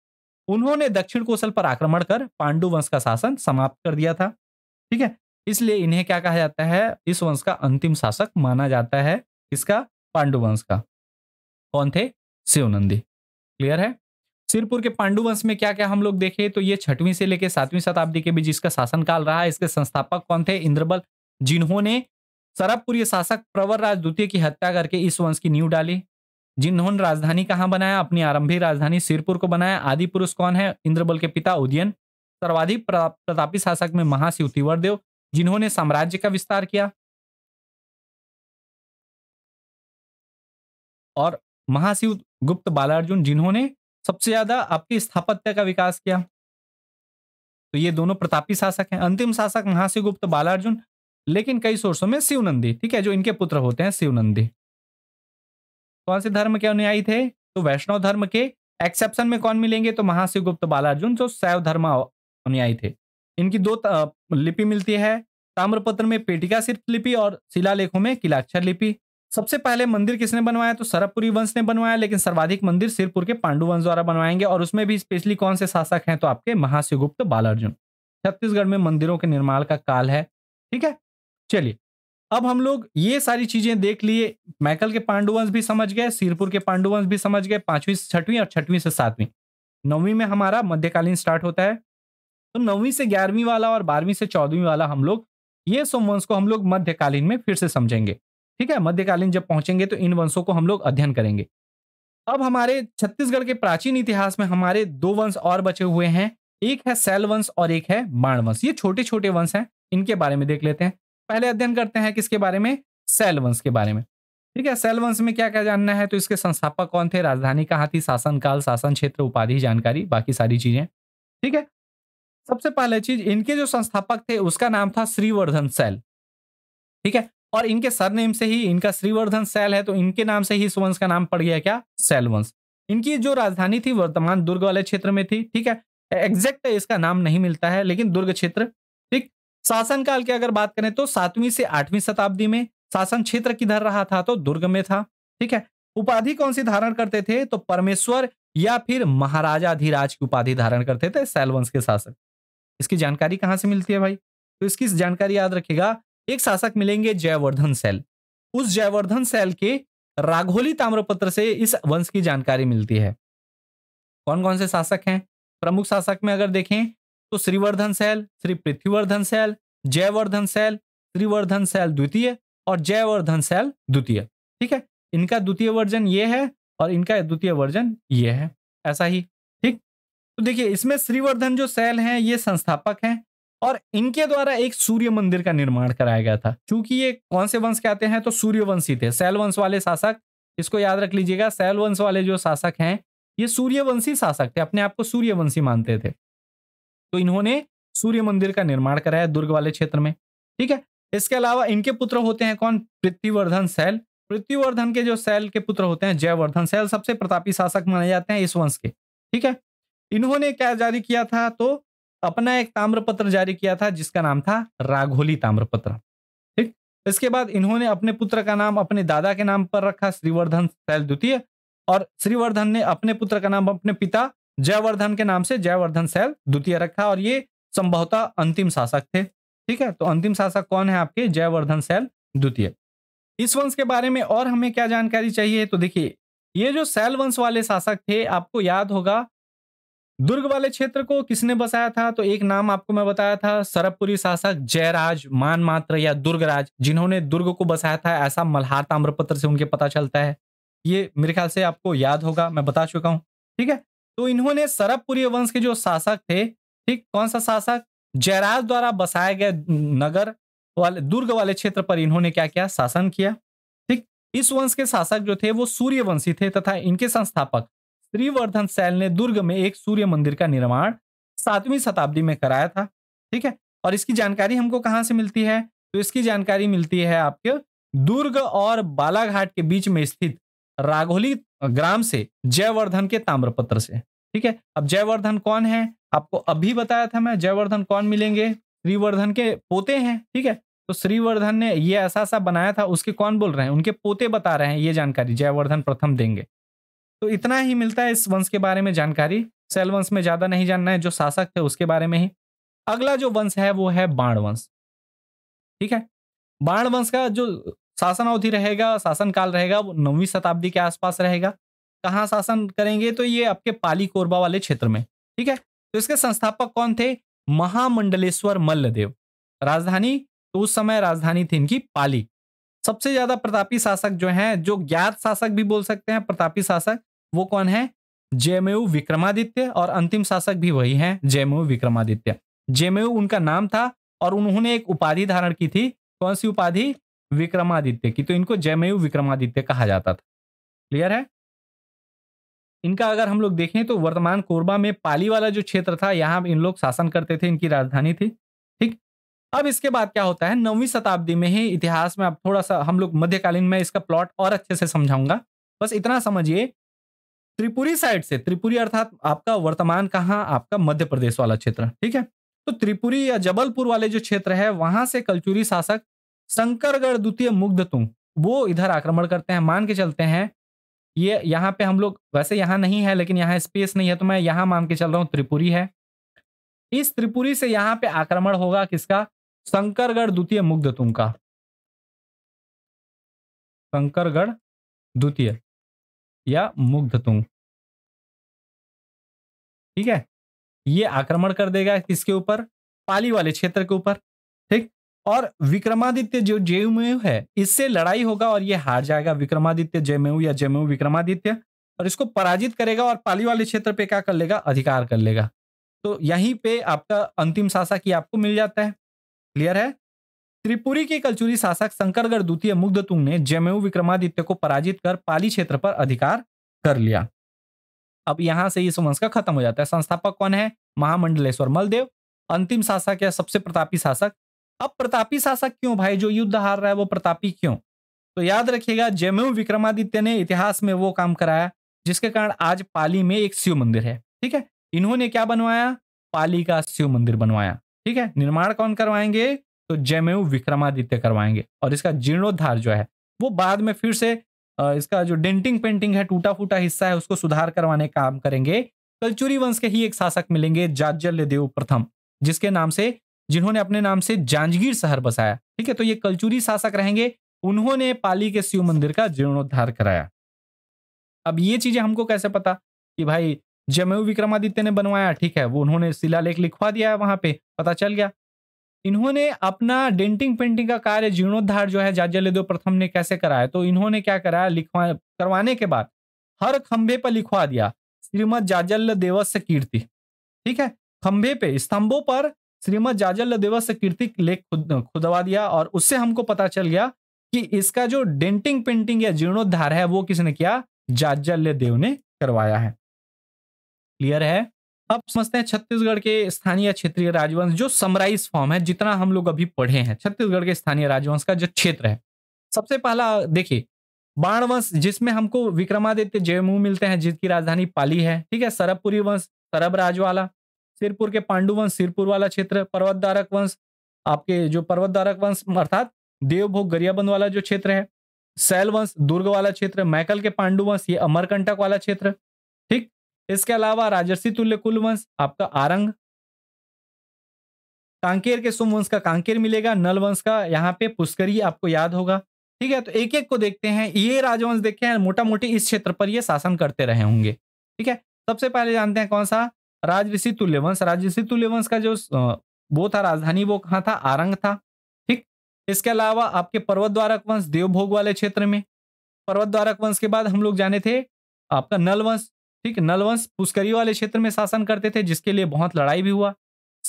उन्होंने दक्षिण कौशल पर आक्रमण कर पांडु वंश का शासन समाप्त कर दिया था ठीक है इसलिए इन्हें क्या कहा जाता है इस वंश का अंतिम शासक माना जाता है इसका पांडु वंश का कौन थे शिवनंदी क्लियर है सिरपुर के पांडु वंश में क्या क्या हम लोग देखे तो ये छठवीं से लेकर सातवीं शताब्दी के बीच इसका शासनकाल रहा इसके संस्थापक कौन थे इंद्रबल जिन्होंने सरबपुरी शासक प्रवर राज द्वितीय की हत्या करके इस वंश की नींव डाली जिन्होंने राजधानी कहाँ बनाया अपनी आरंभिक राजधानी सिरपुर को बनाया आदि पुरुष कौन है इंद्रबल के पिता उदयन सर्वाधिक प्रतापी शासक में महाशिव तिवरदेव जिन्होंने साम्राज्य का विस्तार किया और महाशिव गुप्त बालार्जुन जिन्होंने सबसे ज्यादा आपकी स्थापत्य का विकास किया तो ये दोनों प्रतापी शासक हैं अंतिम शासक महाशिव गुप्त बालार्जुन लेकिन कई सोर्सों में शिवनंदी ठीक है जो इनके पुत्र होते हैं शिवनंदी कौन से धर्म के अनुयायी थे तो वैष्णव धर्म के एक्सेप्शन में कौन मिलेंगे तो महाशिव गुप्त बालार्जुन जो शैव धर्म अनुयायी थे इनकी दो लिपि मिलती है ताम्रपत्र में पेटिका सिर्फ लिपि और शिलालेखों में किलाक्षर लिपि सबसे पहले मंदिर किसने बनवाया तो सरबपुरी वंश ने बनवाया लेकिन सर्वाधिक मंदिर सिरपुर के पांडु वंश द्वारा बनवाएंगे और उसमें भी स्पेशली कौन से शासक हैं तो आपके महाशिगुप्त बालार्जुन छत्तीसगढ़ में मंदिरों के निर्माण का काल है ठीक है चलिए अब हम लोग ये सारी चीजें देख लिए मैकल के पांडुवंश भी समझ गए सिरपुर के पांडुवंश भी समझ गए पांचवीं से छठवीं और छठवीं से सातवीं नौवीं में हमारा मध्यकालीन स्टार्ट होता है तो नौवीं से ग्यारहवीं वाला और बारहवीं से चौदहवीं वाला हम लोग ये सोम वंश को हम लोग मध्यकालीन में फिर से समझेंगे ठीक है मध्यकालीन जब पहुंचेंगे तो इन वंशों को हम लोग अध्ययन करेंगे अब हमारे छत्तीसगढ़ के प्राचीन इतिहास में हमारे दो वंश और बचे हुए हैं एक है सैल वंश और एक है बाण वंश ये छोटे छोटे वंश हैं इनके बारे में देख लेते हैं पहले अध्ययन करते हैं किसके बारे में सैल वंश के बारे में ठीक है सैल वंश में क्या क्या जानना है तो इसके संस्थापक कौन थे राजधानी कहाँ थी शासनकाल शासन क्षेत्र उपाधि जानकारी बाकी सारी चीजें ठीक है सबसे पहले चीज इनके जो संस्थापक थे उसका नाम था श्रीवर्धन सैल ठीक है और इनके सरनेम से ही इनका श्रीवर्धन सैल है तो इनके नाम से ही इस वंश का नाम पड़ गया क्या सैल वंश इनकी जो राजधानी थी वर्तमान दुर्ग वाले क्षेत्र में थी ठीक है एग्जैक्ट इसका नाम नहीं मिलता है लेकिन दुर्ग क्षेत्र ठीक शासन काल की अगर बात करें तो सातवीं से आठवीं शताब्दी में शासन क्षेत्र किधर रहा था तो दुर्ग में था ठीक है उपाधि कौन सी धारण करते थे तो परमेश्वर या फिर महाराजाधिराज की उपाधि धारण करते थे सैलवंश के शासक इसकी जानकारी कहाँ से मिलती है भाई तो इसकी जानकारी याद रखेगा एक शासक मिलेंगे जयवर्धन सेल उस जयवर्धन सेल के राघोली ताम्रपत्र से इस वंश की जानकारी मिलती है कौन कौन से शासक हैं प्रमुख शासक में अगर देखें तो श्रीवर्धन सेल श्री पृथ्वीवर्धन सेल जयवर्धन सेल श्रीवर्धन सेल द्वितीय और जयवर्धन सेल द्वितीय ठीक है इनका द्वितीय वर्जन ये है और इनका द्वितीय वर्जन ये है ऐसा ही तो देखिए इसमें श्रीवर्धन जो सैल हैं ये संस्थापक हैं और इनके द्वारा एक सूर्य मंदिर का निर्माण कराया गया था क्योंकि ये कौन से वंश के आते हैं तो सूर्यवंशी थे सैल वंश वाले शासक इसको याद रख लीजिएगा सैल वंश वाले जो शासक हैं ये सूर्यवंशी शासक थे अपने आप को सूर्यवंशी मानते थे तो इन्होंने सूर्य मंदिर का निर्माण कराया दुर्ग वाले क्षेत्र में ठीक है इसके अलावा इनके पुत्र होते हैं कौन पृथ्वीवर्धन सैल पृथ्वीवर्धन के जो सैल के पुत्र होते हैं जयवर्धन सैल सबसे प्रतापी शासक माने जाते हैं इस वंश के ठीक है इन्होंने क्या जारी किया था तो अपना एक ताम्रपत्र जारी किया था जिसका नाम था राघोली ताम्रपत्र ठीक इसके बाद इन्होंने अपने पुत्र का नाम अपने दादा के नाम पर रखा श्रीवर्धन शैल द्वितीय और श्रीवर्धन ने अपने पुत्र का नाम अपने पिता जयवर्धन के नाम से जयवर्धन शैल द्वितीय रखा और ये संभवतः अंतिम शासक थे ठीक है तो अंतिम शासक कौन है आपके जयवर्धन शैल द्वितीय इस वंश के बारे में और हमें क्या जानकारी चाहिए तो देखिए ये जो शैल वंश वाले शासक थे आपको याद होगा दुर्ग वाले क्षेत्र को किसने बसाया था तो एक नाम आपको मैं बताया था सरबपुरी शासक जयराज मानमात्र या दुर्गराज जिन्होंने दुर्ग को बसाया था ऐसा मल्हार ताम्रपत्र से उनके पता चलता है ये मेरे ख्याल से आपको याद होगा मैं बता चुका हूँ ठीक है तो इन्होंने सरबपुरी वंश के जो शासक थे ठीक कौन सा शासक जयराज द्वारा बसाए गए नगर वाले दुर्ग वाले क्षेत्र पर इन्होंने क्या किया शासन किया ठीक इस वंश के शासक जो थे वो सूर्यवंशी थे तथा इनके संस्थापक श्रीवर्धन सैल ने दुर्ग में एक सूर्य मंदिर का निर्माण सातवीं शताब्दी में कराया था ठीक है और इसकी जानकारी हमको कहाँ से मिलती है तो इसकी जानकारी मिलती है आपके दुर्ग और बालाघाट के बीच में स्थित राघोली ग्राम से जयवर्धन के ताम्रपत्र से ठीक है अब जयवर्धन कौन है आपको अभी बताया था मैं जयवर्धन कौन मिलेंगे श्रीवर्धन के पोते हैं ठीक है तो श्रीवर्धन ने ये ऐसा ऐसा बनाया था उसके कौन बोल रहे हैं उनके पोते बता रहे हैं ये जानकारी जयवर्धन प्रथम देंगे तो इतना ही मिलता है इस वंश के बारे में जानकारी सेल वंश में ज़्यादा नहीं जानना है जो शासक थे उसके बारे में ही अगला जो वंश है वो है बाण वंश ठीक है बाण वंश का जो शासन अवधि रहेगा शासन काल रहेगा वो नौवीं शताब्दी के आसपास रहेगा कहाँ शासन करेंगे तो ये आपके पाली कोरबा वाले क्षेत्र में ठीक है तो इसके संस्थापक कौन थे महामंडलेश्वर मल्लदेव राजधानी तो उस समय राजधानी थी इनकी पाली सबसे ज्यादा प्रतापी शासक जो हैं जो ज्ञात शासक भी बोल सकते हैं प्रतापी शासक वो कौन है जेमेयू विक्रमादित्य और अंतिम शासक भी वही हैं जेमेयू विक्रमादित्य जेमेयू उनका नाम था और उन्होंने एक उपाधि धारण की थी कौन सी उपाधि विक्रमादित्य की तो इनको जयमयू विक्रमादित्य कहा जाता था क्लियर है इनका अगर हम लोग देखें तो वर्तमान कोरबा में पाली वाला जो क्षेत्र था यहाँ इन लोग शासन करते थे इनकी राजधानी थी ठीक अब इसके बाद क्या होता है नौवीं शताब्दी में ही इतिहास में अब थोड़ा सा हम लोग मध्यकालीन में इसका प्लॉट और अच्छे से समझाऊंगा बस इतना समझिए त्रिपुरी साइड से त्रिपुरी अर्थात आपका वर्तमान कहाँ आपका मध्य प्रदेश वाला क्षेत्र ठीक है तो त्रिपुरी या जबलपुर वाले जो क्षेत्र है वहां से कलचुरी शासक शंकरगढ़ द्वितीय मुग्धतु वो इधर आक्रमण करते हैं मान के चलते हैं ये यहाँ पे हम लोग वैसे यहाँ नहीं है लेकिन यहाँ स्पेस नहीं है तो मैं यहाँ मान के चल रहा हूँ त्रिपुरी है इस त्रिपुरी से यहाँ पे आक्रमण होगा किसका शंकरगढ़ द्वितीय मुग्धतुम का शंकरगढ़ द्वितीय या मुग्ध तुम ठीक है ये आक्रमण कर देगा किसके ऊपर पाली वाले क्षेत्र के ऊपर ठीक और विक्रमादित्य जो जयमेव है इससे लड़ाई होगा और ये हार जाएगा विक्रमादित्य जयमेव या जयमेव विक्रमादित्य और इसको पराजित करेगा और पाली वाले क्षेत्र पे क्या कर लेगा अधिकार कर लेगा तो यहीं पे आपका अंतिम शासक ही आपको मिल जाता है क्लियर है त्रिपुरी के कलचुरी शासक शंकरगढ़ द्वितीय मुग्धतुंग ने जमेऊ विक्रमादित्य को पराजित कर पाली क्षेत्र पर अधिकार कर लिया अब यहां से इस वंश का खत्म हो जाता है संस्थापक कौन है महामंडलेश्वर मलदेव अंतिम शासक या सबसे प्रतापी शासक अब प्रतापी शासक क्यों भाई जो युद्ध हार रहा है वो प्रतापी क्यों तो याद रखिएगा जयमेव विक्रमादित्य ने इतिहास में वो काम कराया जिसके कारण आज पाली में एक शिव मंदिर है ठीक है इन्होंने क्या बनवाया पाली का शिव मंदिर बनवाया ठीक है निर्माण कौन करवाएंगे तो जयमेव विक्रमादित्य करवाएंगे और इसका जीर्णोद्धार जो है वो बाद में फिर से इसका जो डेंटिंग पेंटिंग है टूटा फूटा हिस्सा है उसको सुधार करवाने का काम करेंगे कलचुरी वंश के ही एक शासक मिलेंगे जाज्जल्य देव प्रथम जिसके नाम से जिन्होंने अपने नाम से जांजगीर शहर बसाया ठीक है तो ये कलचुरी शासक रहेंगे उन्होंने पाली के शिव मंदिर का जीर्णोद्धार कराया अब ये चीजें हमको कैसे पता कि भाई जमयू विक्रमादित्य ने बनवाया ठीक है वो उन्होंने शिलालेख लिखवा दिया है वहां पे पता चल गया इन्होंने अपना डेंटिंग पेंटिंग का कार्य जीर्णोद्धार जो है जाज्जलेदो प्रथम ने कैसे कराया तो इन्होंने क्या कराया लिखवा करवाने के बाद हर खंभे पर लिखवा दिया श्रीमद जाजल देवस्य कीर्ति ठीक है खंभे पे स्तंभों पर श्रीमद जाजल देवस्य कीर्ति लेख खुद खुदवा दिया और उससे हमको पता चल गया कि इसका जो डेंटिंग पेंटिंग या जीर्णोद्धार है वो किसने किया जाजल्य देव ने करवाया है क्लियर है अब समझते हैं छत्तीसगढ़ के स्थानीय क्षेत्रीय राजवंश जो समराइज फॉर्म है जितना हम लोग अभी पढ़े हैं छत्तीसगढ़ के स्थानीय राजवंश का जो क्षेत्र है सबसे पहला देखिए बाण वंश जिसमें हमको विक्रमादित्य जयमू मिलते हैं जिसकी राजधानी पाली है ठीक है सरबपुरी वंश सरब राजवाला सिरपुर के पांडु वंश सिरपुर वाला क्षेत्र पर्वत दारक वंश आपके जो पर्वत द्वारक वंश अर्थात देवभोग गरियाबंद वाला जो क्षेत्र है सैल वंश दुर्ग वाला क्षेत्र मैकल के पांडु वंश ये अमरकंटक वाला क्षेत्र ठीक इसके अलावा राजर्षी तुल्य कुलवंश आपका आरंग कांकेर के सोमवंश का कांकेर मिलेगा नल वंश का यहाँ पे पुष्करी आपको याद होगा ठीक है तो एक एक को देखते हैं ये राजवंश देखे हैं मोटा मोटी इस क्षेत्र पर ये शासन करते रहे होंगे ठीक है सबसे पहले जानते हैं कौन सा राजऋषि तुल्यवंश राजऋषि तुल्यवंश का जो वो था राजधानी वो कहाँ था आरंग था ठीक इसके अलावा आपके पर्वत द्वारक वंश देवभोग वाले क्षेत्र में पर्वत द्वारक वंश के बाद हम लोग जाने थे आपका नल वंश ठीक नलवंश पुष्करी वाले क्षेत्र में शासन करते थे जिसके लिए बहुत लड़ाई भी हुआ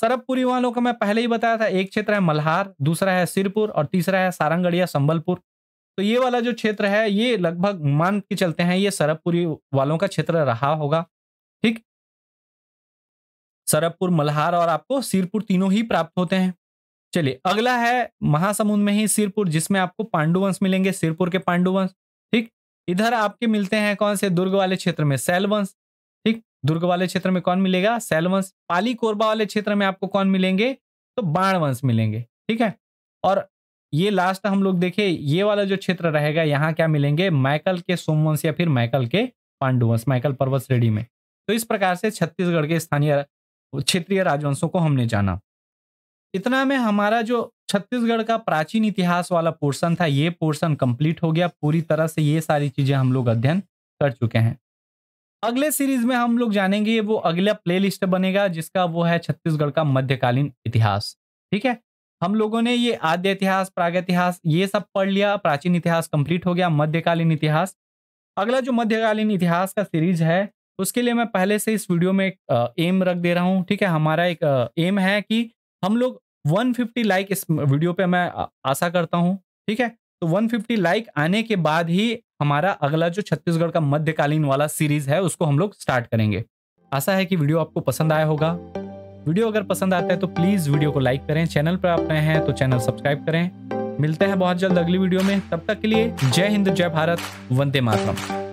सरबपुरी वालों का मैं पहले ही बताया था एक क्षेत्र है मल्हार दूसरा है सिरपुर और तीसरा है सारंगढ़िया संबलपुर तो ये वाला जो क्षेत्र है ये लगभग मान के चलते हैं ये सरबपुरी वालों का क्षेत्र रहा होगा ठीक सरबपुर मल्हार और आपको सिरपुर तीनों ही प्राप्त होते हैं चलिए अगला है महासमुंद में ही सिरपुर जिसमें आपको पांडुवंश मिलेंगे सिरपुर के पांडुवंश ठीक इधर आपके मिलते हैं कौन से दुर्ग वाले क्षेत्र में सैलवंश ठीक दुर्ग वाले क्षेत्र में कौन मिलेगा सैलवंश पाली कोरबा वाले क्षेत्र में आपको कौन मिलेंगे तो बाणवंश मिलेंगे ठीक है और ये लास्ट हम लोग देखे ये वाला जो क्षेत्र रहेगा यहाँ क्या मिलेंगे माइकल के सोमवंश या फिर माइकल के पांडुवंश माइकल पर्वत श्रेणी में तो इस प्रकार से छत्तीसगढ़ के स्थानीय क्षेत्रीय राजवंशों को हमने जाना इतना में हमारा जो छत्तीसगढ़ का प्राचीन इतिहास वाला पोर्शन था ये पोर्शन कंप्लीट हो गया पूरी तरह से ये सारी चीजें हम लोग अध्ययन कर चुके हैं अगले सीरीज में हम लोग जानेंगे वो अगला प्लेलिस्ट बनेगा जिसका वो है छत्तीसगढ़ का मध्यकालीन इतिहास ठीक है हम लोगों ने ये आद्य इतिहास प्राग इतिहास ये सब पढ़ लिया प्राचीन इतिहास कंप्लीट हो गया मध्यकालीन इतिहास अगला जो मध्यकालीन इतिहास का सीरीज है उसके लिए मैं पहले से इस वीडियो में एक एम रख दे रहा हूँ ठीक है हमारा एक एम है कि हम लोग 150 लाइक इस वीडियो पे मैं आशा करता हूँ ठीक है तो 150 लाइक आने के बाद ही हमारा अगला जो छत्तीसगढ़ का मध्यकालीन वाला सीरीज है उसको हम लोग स्टार्ट करेंगे आशा है कि वीडियो आपको पसंद आया होगा वीडियो अगर पसंद आता है तो प्लीज़ वीडियो को लाइक करें चैनल पर आप नए हैं तो चैनल सब्सक्राइब करें मिलते हैं बहुत जल्द अगली वीडियो में तब तक के लिए जय हिंद जय भारत वंदे मातरम